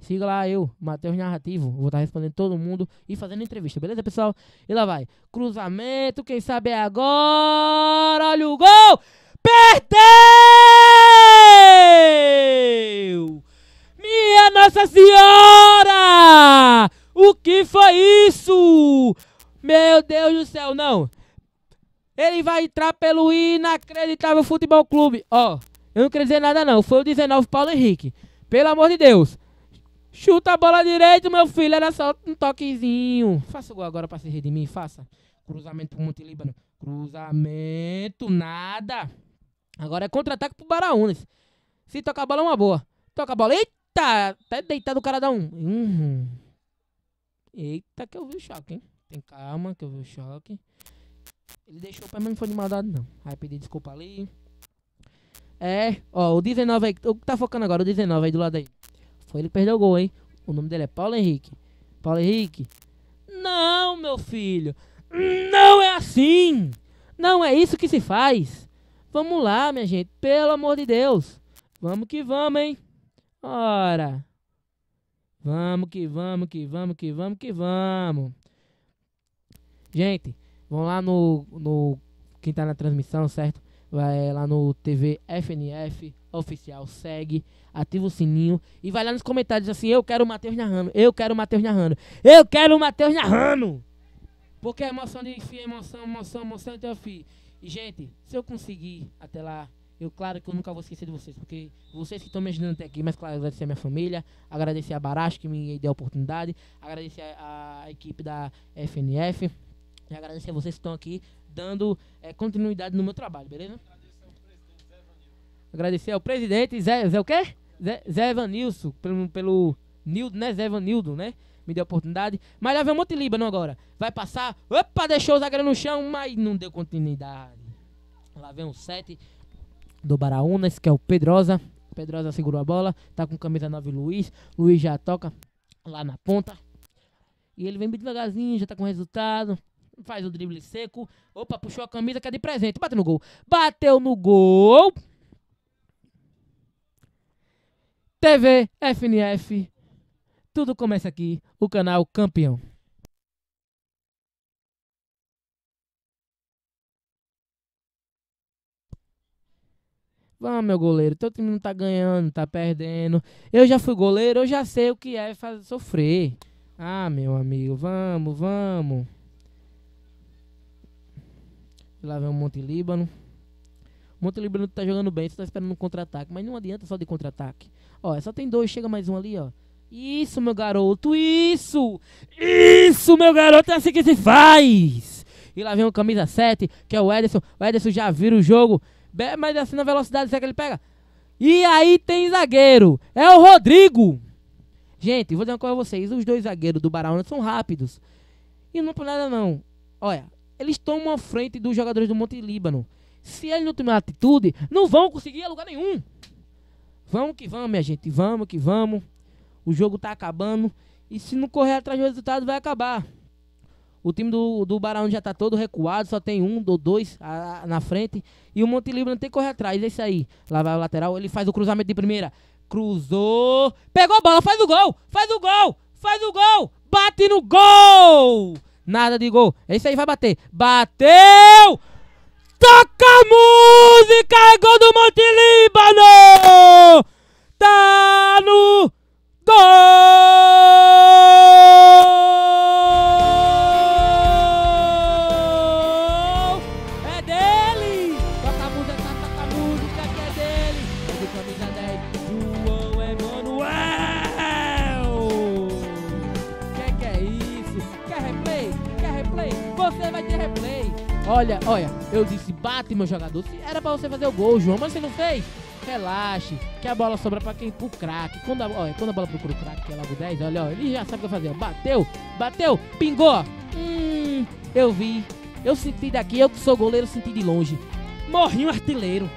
Siga lá eu, Matheus Narrativo. Vou estar tá respondendo todo mundo e fazendo entrevista, beleza, pessoal? E lá vai. Cruzamento, quem sabe é agora. Olha o gol! Perdeu! Minha Nossa Senhora! O que foi isso? Meu Deus do céu, não! Ele vai entrar pelo inacreditável Futebol Clube. Ó, oh, eu não queria dizer nada não. Foi o 19 Paulo Henrique. Pelo amor de Deus. Chuta a bola direito, meu filho. Era só um toquezinho. Faça o gol agora pra se redimir. Faça. Cruzamento pro Monte Líbano. Cruzamento. Nada. Agora é contra-ataque pro Baraunas. Se tocar a bola, é uma boa. Toca a bola. Eita! Até tá deitado o cara dá um. Uhum. Eita, que eu vi o choque, hein? Tem calma, que eu vi o choque. Ele deixou o pé, mas não foi de maldade, não. Vai pedir desculpa ali. É, ó, o 19 aí. O que tá focando agora? O 19 aí do lado aí. Foi ele que perdeu o gol, hein? O nome dele é Paulo Henrique. Paulo Henrique? Não, meu filho! Não é assim! Não é isso que se faz! Vamos lá, minha gente, pelo amor de Deus! Vamos que vamos, hein? Ora! Vamos que vamos, que vamos, que vamos, que vamos! Gente, vão lá no. no quem tá na transmissão, certo? Vai lá no TV FNF Oficial, segue, ativa o sininho e vai lá nos comentários assim: Eu quero o Matheus narrando, eu quero o Matheus narrando, eu quero o Matheus narrando. Porque é emoção de fim, emoção, emoção, emoção até o fim. E, gente, se eu conseguir até lá, eu claro que eu nunca vou esquecer de vocês, porque vocês que estão me ajudando até aqui, mas claro, agradecer a minha família, agradecer a Baracho que me deu a oportunidade, agradecer a, a equipe da FNF, e agradecer a vocês que estão aqui dando é, continuidade no meu trabalho, beleza? Agradecer ao presidente Zé, Zé o quê? Zé, Evanilson, pelo, pelo Nildo, né? Zé Evanildo, né? Me deu a oportunidade. Mas lá vem um monte de Líbano agora. Vai passar. Opa, deixou o zagueiro no chão, mas não deu continuidade. Lá vem um 7 do Baraunas, que é o Pedrosa. Pedrosa segurou a bola. Tá com camisa 9 Luiz. Luiz já toca lá na ponta. E ele vem bem devagarzinho, já tá com resultado. Faz o drible seco. Opa, puxou a camisa, que é de presente. Bate no gol. Bateu no gol. TV FNF. Tudo começa aqui, o canal campeão. Vamos, meu goleiro, teu time não tá ganhando, tá perdendo. Eu já fui goleiro, eu já sei o que é fazer sofrer. Ah, meu amigo, vamos, vamos. Lá vem o Monte Líbano. O Monte Líbano tá jogando bem, você tá esperando um contra-ataque, mas não adianta só de contra-ataque. Ó, só tem dois, chega mais um ali, ó. Isso, meu garoto, isso! Isso, meu garoto, é assim que se faz! E lá vem o camisa 7, que é o Ederson. O Ederson já vira o jogo, mas assim na velocidade, será que ele pega? E aí tem zagueiro, é o Rodrigo! Gente, vou dizer uma coisa pra vocês, os dois zagueiros do Barão são rápidos. E não por nada não. Olha, eles tomam a frente dos jogadores do Monte Líbano. Se eles não tomarem atitude, não vão conseguir lugar nenhum. Vamos que vamos, minha gente. Vamos que vamos. O jogo tá acabando. E se não correr atrás do resultado, vai acabar. O time do, do Barão já tá todo recuado, só tem um ou dois a, a, na frente. E o Monte Libra não tem que correr atrás. Esse é aí. Lá vai o lateral. Ele faz o cruzamento de primeira. Cruzou. Pegou a bola. Faz o gol. Faz o gol. Faz o gol. Bate no gol. Nada de gol. Esse é aí vai bater. Bateu! Toca a música, é gol do Monte Líbano! Tá no gol! É dele! Toca a música, toca a música que é dele! É do camisa 10, João Emanuel! Que que é isso? Quer replay? Quer replay? Você vai ter replay! Olha, olha, eu disse, bate meu jogador. Era para você fazer o gol, João, mas você não fez. Relaxe, que a bola sobra para quem? Pro craque. Quando, a, quando a bola procura o craque, que é logo 10, olha, ó, ele já sabe o que fazer. Bateu, bateu, pingou. Hum, eu vi. Eu senti daqui, eu que sou goleiro, senti de longe. Morrinho artilheiro.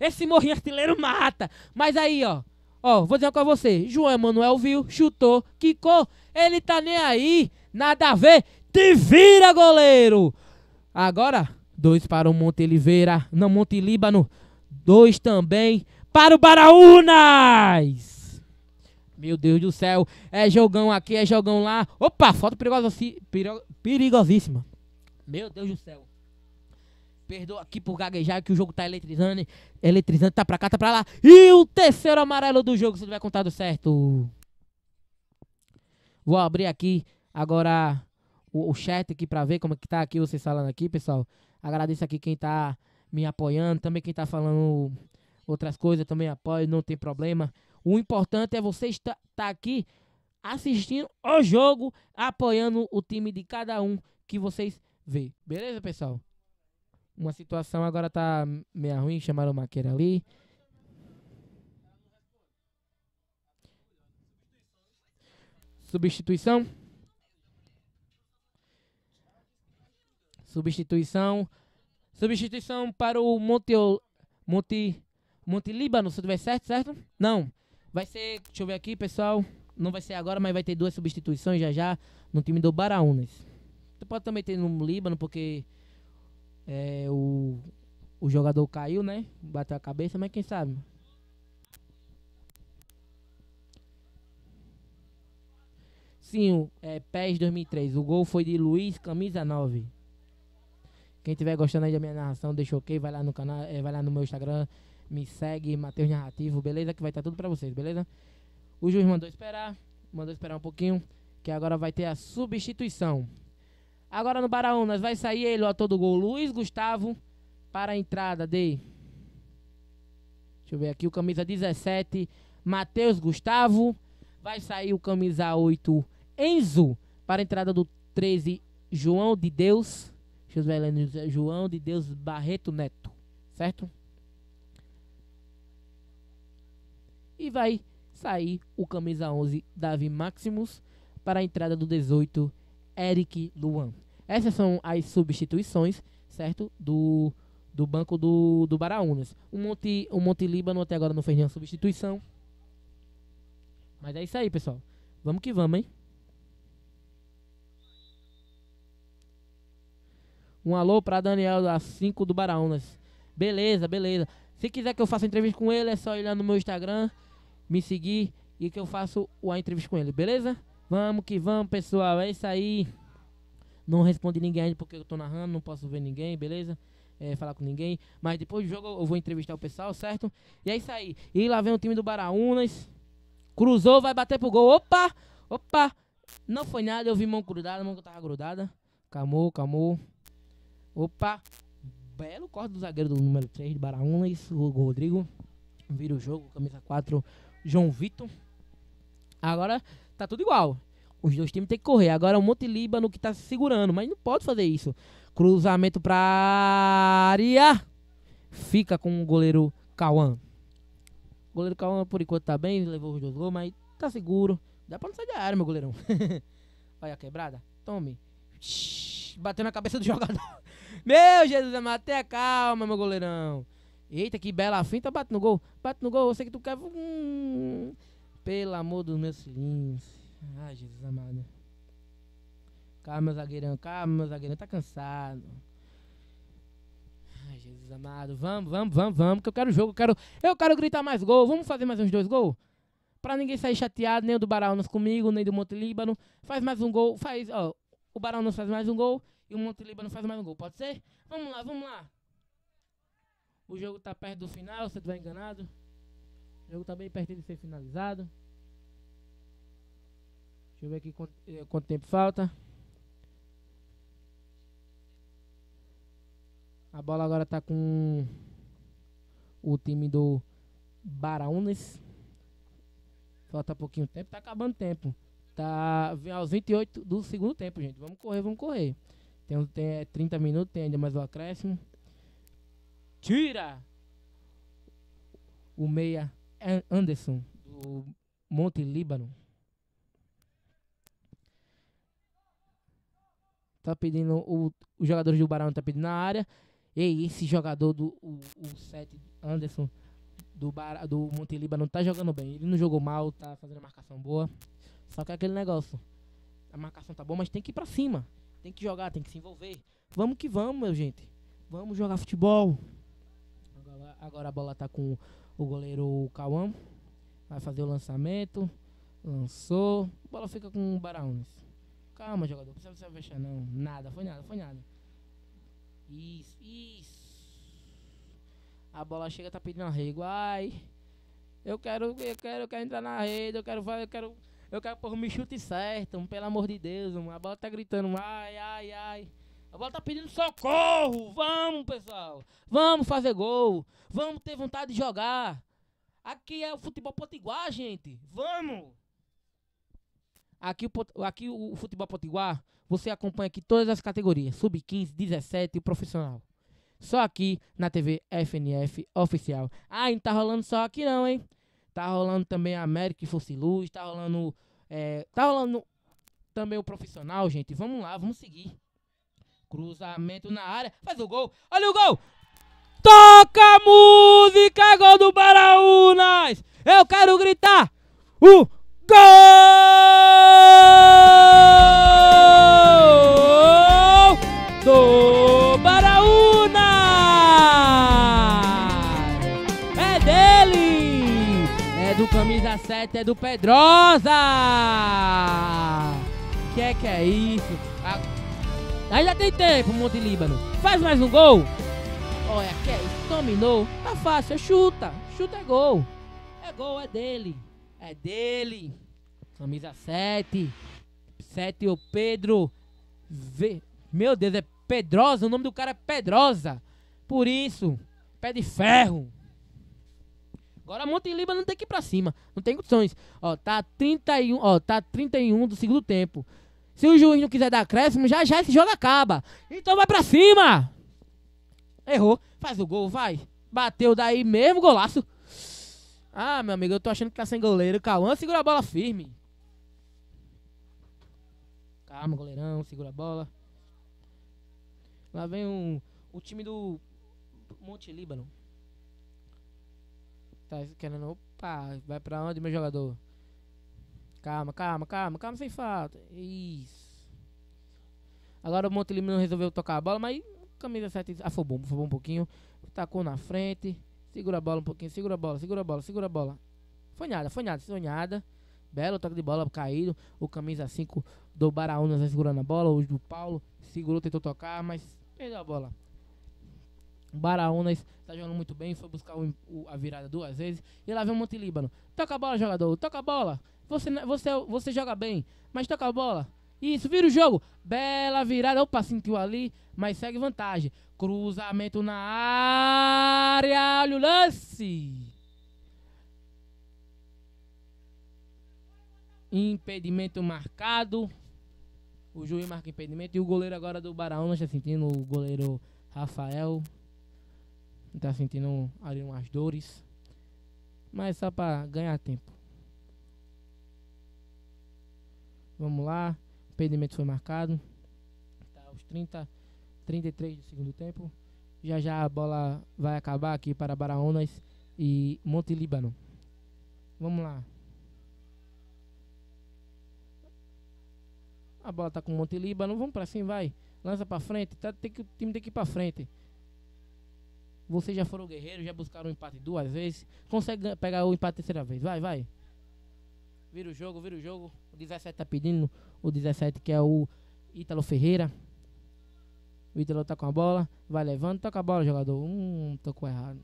Esse morrinho artilheiro mata. Mas aí, ó. Ó, vou dizer com você. João Emanuel viu, chutou, quicou. Ele tá nem aí. Nada a ver. Te vira, goleiro. Agora, dois para o Monte Oliveira, não, Monte Líbano, dois também para o Baraunas. Meu Deus do céu, é jogão aqui, é jogão lá. Opa, falta perigosíssima. Meu Deus do céu. Perdoa aqui por gaguejar que o jogo tá eletrizando, eletrizando, tá pra cá, tá pra lá. E o terceiro amarelo do jogo, se tiver contado certo. Vou abrir aqui agora o, o chat aqui pra ver como é que tá aqui vocês falando aqui, pessoal. Agradeço aqui quem tá me apoiando, também quem tá falando outras coisas, também apoio, não tem problema. O importante é você estar tá aqui assistindo o jogo, apoiando o time de cada um que vocês vê. Beleza, pessoal? Uma situação agora tá meia ruim, chamaram o Maqueira ali. Substituição? Substituição. Substituição para o Monte. Monte. Monte Líbano, se eu tiver certo, certo? Não. Vai ser. Deixa eu ver aqui, pessoal. Não vai ser agora, mas vai ter duas substituições já já no time do Baraunas. Tu pode também ter no Líbano, porque. É, o, o jogador caiu, né? Bateu a cabeça, mas quem sabe? Sim, o, é, PES 2003. O gol foi de Luiz, camisa 9. Quem estiver gostando aí da minha narração, deixa ok, vai lá no canal, é, vai lá no meu Instagram, me segue, Matheus Narrativo, beleza? Que vai estar tá tudo pra vocês, beleza? O juiz mandou esperar, mandou esperar um pouquinho, que agora vai ter a substituição. Agora no Baraunas vai sair ele, o ator do gol, Luiz Gustavo, para a entrada de. Deixa eu ver aqui, o camisa 17, Matheus Gustavo. Vai sair o camisa 8, Enzo, para a entrada do 13, João de Deus. José João de Deus Barreto Neto, certo? E vai sair o camisa 11 Davi Maximus para a entrada do 18 Eric Luan. Essas são as substituições, certo? Do, do banco do, do Baraunas. O Monte, o Monte Líbano até agora não fez nenhuma substituição. Mas é isso aí, pessoal. Vamos que vamos, hein? Um alô para Daniel da 5 do Baraunas. Beleza, beleza. Se quiser que eu faça entrevista com ele, é só ir lá no meu Instagram, me seguir e que eu faço a entrevista com ele, beleza? Vamos que vamos, pessoal. É isso aí. Não respondi ninguém ainda porque eu tô narrando, não posso ver ninguém, beleza? É, falar com ninguém. Mas depois do jogo eu vou entrevistar o pessoal, certo? E é isso aí. E lá vem o time do Baraunas. Cruzou, vai bater pro gol. Opa! Opa! Não foi nada, eu vi mão grudada, mão que tava grudada. Calmou, calmou. Opa, belo corte do zagueiro do número 3 de Baraúna. Isso, o Rodrigo vira o jogo. Camisa 4, João Vitor. Agora tá tudo igual. Os dois times têm que correr. Agora o Monte Líbano que tá se segurando, mas não pode fazer isso. Cruzamento pra área. Fica com o goleiro Cauã. O goleiro Cauã, por enquanto, tá bem. Levou os dois gols, mas tá seguro. Dá pra não sair da área, meu goleirão. [LAUGHS] Olha a quebrada. Tome. Shhh bateu na cabeça do [LAUGHS] jogador. Meu Jesus amado, tenha calma, meu goleirão. Eita, que bela finta, tá bate no gol. Bate no gol, eu sei que tu quer. Hum, pelo amor dos meus filhinhos. Ai, Jesus amado. Calma, meu zagueirão, calma, meu zagueirão, tá cansado. Ai, Jesus amado, vamos, vamos, vamos, vamos, que eu quero jogo, eu quero, eu quero gritar mais gol. Vamos fazer mais uns dois gols? Pra ninguém sair chateado, nem o do Baraunas comigo, nem do Monte Líbano. Faz mais um gol, faz, ó, o Barão não faz mais um gol e o Montiliba não faz mais um gol. Pode ser? Vamos lá, vamos lá. O jogo tá perto do final, se eu estiver enganado. O jogo tá bem perto de ser finalizado. Deixa eu ver aqui quanto, eh, quanto tempo falta. A bola agora tá com o time do Baraunas. Falta pouquinho tempo, tá acabando tempo. Tá aos 28 do segundo tempo, gente. Vamos correr, vamos correr. Tem, tem 30 é minutos, tem ainda mais o acréscimo. Tira! O meia Anderson, do Monte Líbano. Tá pedindo. O, o jogador do Barão tá pedindo na área. E esse jogador do o, o 7 Anderson do, Bar, do Monte Líbano tá jogando bem. Ele não jogou mal, tá fazendo marcação boa. Só que é aquele negócio. A marcação tá boa, mas tem que ir pra cima. Tem que jogar, tem que se envolver. Vamos que vamos, meu gente. Vamos jogar futebol. Agora, agora a bola tá com o goleiro Cauã. Vai fazer o lançamento. Lançou. A bola fica com o Baraunes. Calma, jogador. Não precisa, fechar, não. Nada, foi nada, foi nada. Isso, isso. A bola chega, tá pedindo arrego. Ai. Eu quero, eu quero, eu quero entrar na rede, eu quero, eu quero eu quero, povo me chute certo, um, pelo amor de Deus, um, a bola tá gritando, ai, ai, ai. A bola tá pedindo socorro! Vamos, pessoal! Vamos fazer gol! Vamos ter vontade de jogar! Aqui é o futebol potiguar, gente! Vamos! Aqui, o, aqui o futebol potiguar, você acompanha aqui todas as categorias, sub-15, 17 e profissional. Só aqui na TV FNF Oficial. Ah, não tá rolando só aqui não, hein? Tá rolando também a América e Fosse Luz. Tá rolando. É, tá rolando também o profissional, gente. Vamos lá, vamos seguir. Cruzamento na área. Faz o gol. Olha o gol! Toca música, é gol do Baraunas! Eu quero gritar! O gol! é do Pedrosa! Que é que é isso? Ah, ainda tem tempo, Monte Líbano. Faz mais um gol. Olha, que é isso? Dominou. Tá fácil, é chuta. Chuta é gol. É gol, é dele. É dele. Camisa 7. 7, o Pedro. V... Meu Deus, é Pedrosa. O nome do cara é Pedrosa. Por isso, pé de ferro. Agora Monte Líbano tem que ir pra cima. Não tem condições. Ó, tá 31, ó, tá 31 do segundo tempo. Se o juiz não quiser dar acréscimo, já já esse jogo acaba. Então vai pra cima! Errou. Faz o gol, vai. Bateu daí mesmo, golaço. Ah, meu amigo, eu tô achando que tá sem goleiro. Cauã, segura a bola firme. Calma, goleirão, segura a bola. Lá vem um, o time do Monte Líbano. Tá querendo, opa, vai pra onde, meu jogador? Calma, calma, calma, calma, sem falta. Isso. Agora o Montelimo não resolveu tocar a bola, mas camisa 7 afobou, ah, afobou um pouquinho. Tacou na frente. Segura a bola um pouquinho, segura a bola, segura a bola, segura a bola. Foi nada, foi nada, foi nada. Belo toque de bola caído. O camisa 5 do Baraúna segurando a bola. O do Paulo segurou, tentou tocar, mas perdeu a bola. O Baraunas tá jogando muito bem, foi buscar o, o, a virada duas vezes. E lá vem o Montelíbano. Toca a bola, jogador, toca a bola. Você, você, é você joga bem, mas toca a bola. Isso, vira o jogo. Bela virada. Opa, sentiu ali, mas segue vantagem. Cruzamento na área. Olha o lance. Impedimento marcado. O juiz marca impedimento. E o goleiro agora do Baraúna, já tá sentindo o goleiro Rafael, está sentindo ali umas dores, mas só para ganhar tempo. Vamos lá, o impedimento foi marcado. Tá aos 30, 33 do segundo tempo. Já já a bola vai acabar aqui para Baraonas e Monte Líbano. Vamos lá. A bola tá com Monte Líbano, vamos para cima, vai. Lança para frente, tá, tem que, o time tem que ir para frente. Vocês já foram guerreiros, já buscaram o um empate duas vezes. Consegue pegar o empate terceira vez. Vai, vai. Vira o jogo, vira o jogo. O 17 tá pedindo. O 17 que é o Ítalo Ferreira. O Ítalo tá com a bola. Vai levando, toca a bola, jogador. Hum, tocou errado.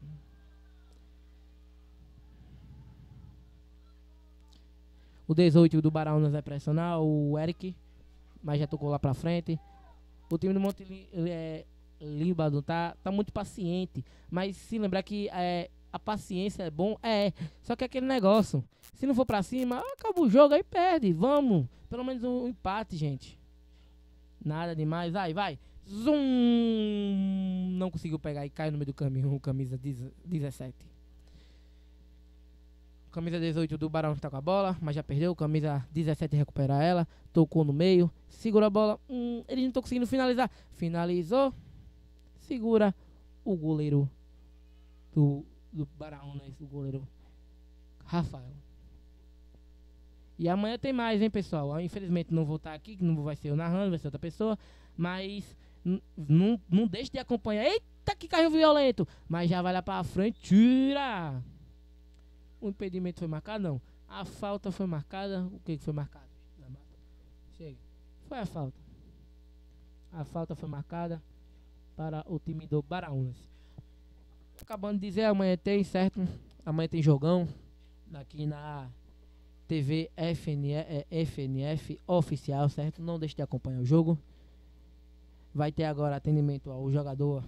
O 18 do Baraunas vai pressionar. O Eric. Mas já tocou lá pra frente. O time do Monte é, Líbano, tá, tá muito paciente. Mas se lembrar que é, a paciência é bom, é. Só que é aquele negócio, se não for para cima, acaba o jogo, aí perde. Vamos. Pelo menos um empate, gente. Nada demais. Aí, vai. Zoom! Não conseguiu pegar e cai no meio do caminho. Camisa 17. Camisa 18 do Barão está com a bola, mas já perdeu. Camisa 17 recupera ela. Tocou no meio. Segura a bola. Hum, ele não está conseguindo finalizar. Finalizou segura o goleiro do, do Baraunas, o né? goleiro Rafael. E amanhã tem mais, hein, pessoal? Eu, infelizmente não vou estar aqui, que não vai ser eu narrando, vai ser outra pessoa. Mas não, deixe de acompanhar. Eita, que carrinho violento! Mas já vai lá pra frente, tira! O impedimento foi marcado? Não. A falta foi marcada. O que foi marcado? Chega. Foi a falta. A falta foi marcada para o time do Baraunas. Acabando de dizer, amanhã tem, certo? Amanhã tem jogão aqui na TV FNF, é, FNF oficial, certo? Não deixe de acompanhar o jogo. Vai ter agora atendimento ao jogador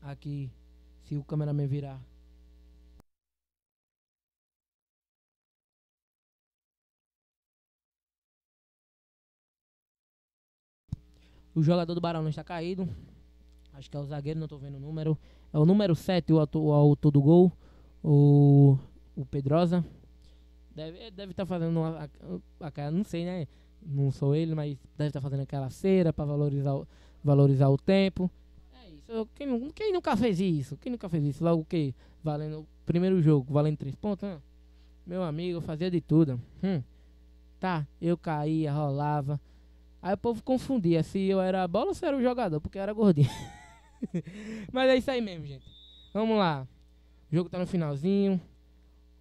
aqui, se o cameraman virar O jogador do Barão não está caído. Acho que é o zagueiro, não estou vendo o número. É o número 7, o autor, do gol. O, o Pedrosa. Deve estar deve tá fazendo aquela. não sei, né? Não sou ele, mas deve estar tá fazendo aquela cera para valorizar, o, valorizar o tempo. É isso. Quem, quem nunca fez isso? Quem nunca fez isso? Logo o quê? Valendo, primeiro jogo, valendo três pontos? Né? Meu amigo, eu fazia de tudo. Hum. Tá, eu caía, rolava Aí o povo confundia se eu era a bola ou se era o jogador, porque eu era gordinho. [LAUGHS] Mas é isso aí mesmo, gente. Vamos lá. O jogo tá no finalzinho.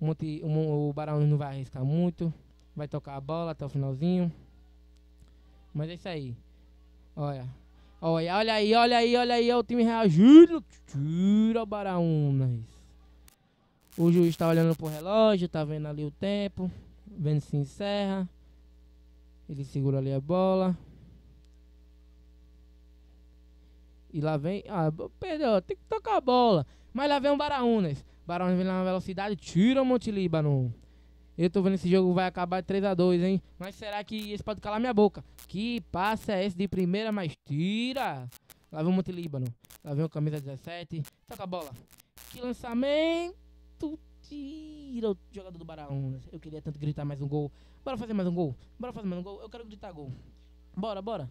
Um monte, um, o Barão não vai arriscar muito. Vai tocar a bola até o finalzinho. Mas é isso aí. Olha. Olha, olha aí, olha aí, olha aí. O time reagindo. Tira o Baraunas. O juiz tá olhando pro relógio, tá vendo ali o tempo. Vendo se encerra. Ele segura ali a bola. E lá vem. Ah, perdeu, tem que tocar a bola. Mas lá vem o Baraunas. Baraunas vem lá na velocidade, tira o Monte Líbano. Eu tô vendo esse jogo vai acabar 3 a 2 hein? Mas será que esse pode calar minha boca? Que passa é esse de primeira, mas tira! Lá vem o Monte Líbano. Lá vem o camisa 17. Toca a bola. Que lançamento! Tira o jogador do Barão. Eu queria tanto gritar mais um gol. Bora fazer mais um gol. Bora fazer mais um gol. Eu quero gritar gol. Bora, bora.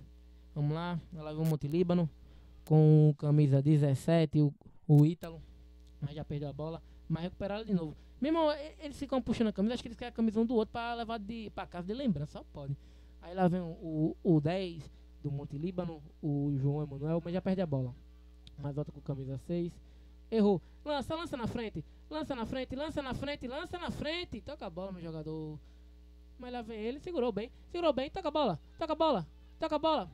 Vamos lá. Ela viu o Monte Líbano com camisa 17, o, o Ítalo. Mas já perdeu a bola. Mas recuperaram de novo. Meu irmão, eles ficam puxando a camisa. Acho que eles querem a camisa um do outro para levar de, pra casa de lembrança. Só pode. Aí lá vem o, o 10 do Monte Líbano, o João Emanuel, mas já perde a bola. Mas volta com camisa 6 errou. Lança, lança na frente, lança na frente, lança na frente, lança na frente. Toca a bola, meu jogador. Mas lá vem ele, segurou bem, segurou bem, toca a bola, toca a bola, toca a bola.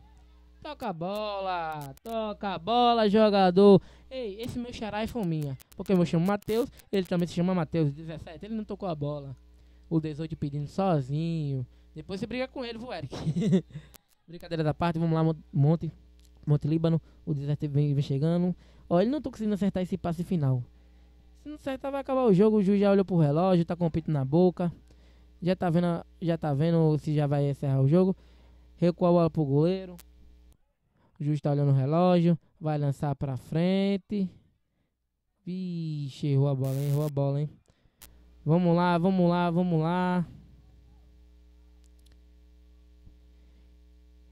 Toca a bola, toca a bola, jogador. Ei, esse meu xará é fominha. Porque eu chamo Matheus, ele também se chama Matheus, 17. Ele não tocou a bola. O 18 pedindo sozinho. Depois você briga com ele, viu, Eric? [LAUGHS] Brincadeira da parte, vamos lá, Monte, Monte Líbano. O 17 vem, vem chegando. Olha, não tô conseguindo acertar esse passe final. Se não acertar, vai acabar o jogo. O juiz já olhou pro relógio, tá com o pito na boca. Já tá vendo, já tá vendo se já vai encerrar o jogo. Recua a bola pro goleiro. O juiz tá olhando o relógio. Vai lançar pra frente. Vixe, errou a bola, hein? Errou a bola, hein? Vamos lá, vamos lá, vamos lá.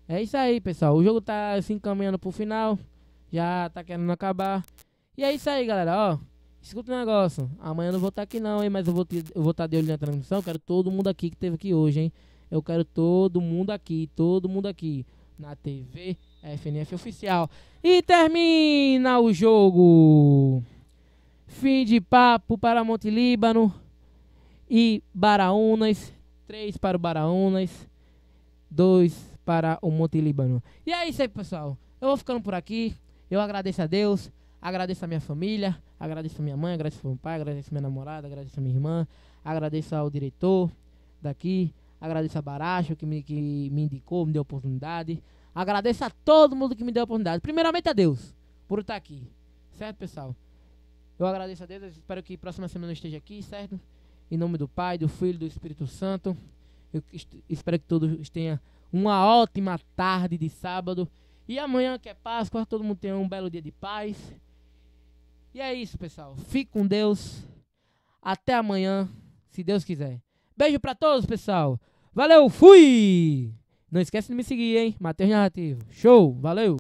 É isso aí, pessoal. O jogo tá se encaminhando pro final. Já tá querendo acabar. E é isso aí, galera, ó. Escuta o um negócio. Amanhã eu não vou estar tá aqui não, hein? Mas eu vou estar tá de olho na transmissão. Eu quero todo mundo aqui que teve aqui hoje, hein? Eu quero todo mundo aqui, todo mundo aqui. Na TV FNF Oficial. E termina o jogo. Fim de papo para Monte Líbano e Baraunas. 3 para o Baraunas, 2 para o Monte Líbano. E é isso aí, pessoal. Eu vou ficando por aqui. Eu agradeço a Deus, agradeço a minha família, agradeço a minha mãe, agradeço ao meu pai, agradeço a minha namorada, agradeço a minha irmã, agradeço ao diretor daqui, agradeço a Baracho que me, que me indicou, me deu oportunidade. Agradeço a todo mundo que me deu oportunidade. Primeiramente a Deus, por estar aqui. Certo, pessoal? Eu agradeço a Deus, espero que próxima semana eu esteja aqui, certo? Em nome do Pai, do Filho, do Espírito Santo. Eu espero que todos tenham uma ótima tarde de sábado. E amanhã que é Páscoa, todo mundo tenha um belo dia de paz. E é isso, pessoal. Fique com Deus. Até amanhã, se Deus quiser. Beijo para todos, pessoal. Valeu, fui! Não esquece de me seguir, hein? Matheus Narrativo. Show, valeu!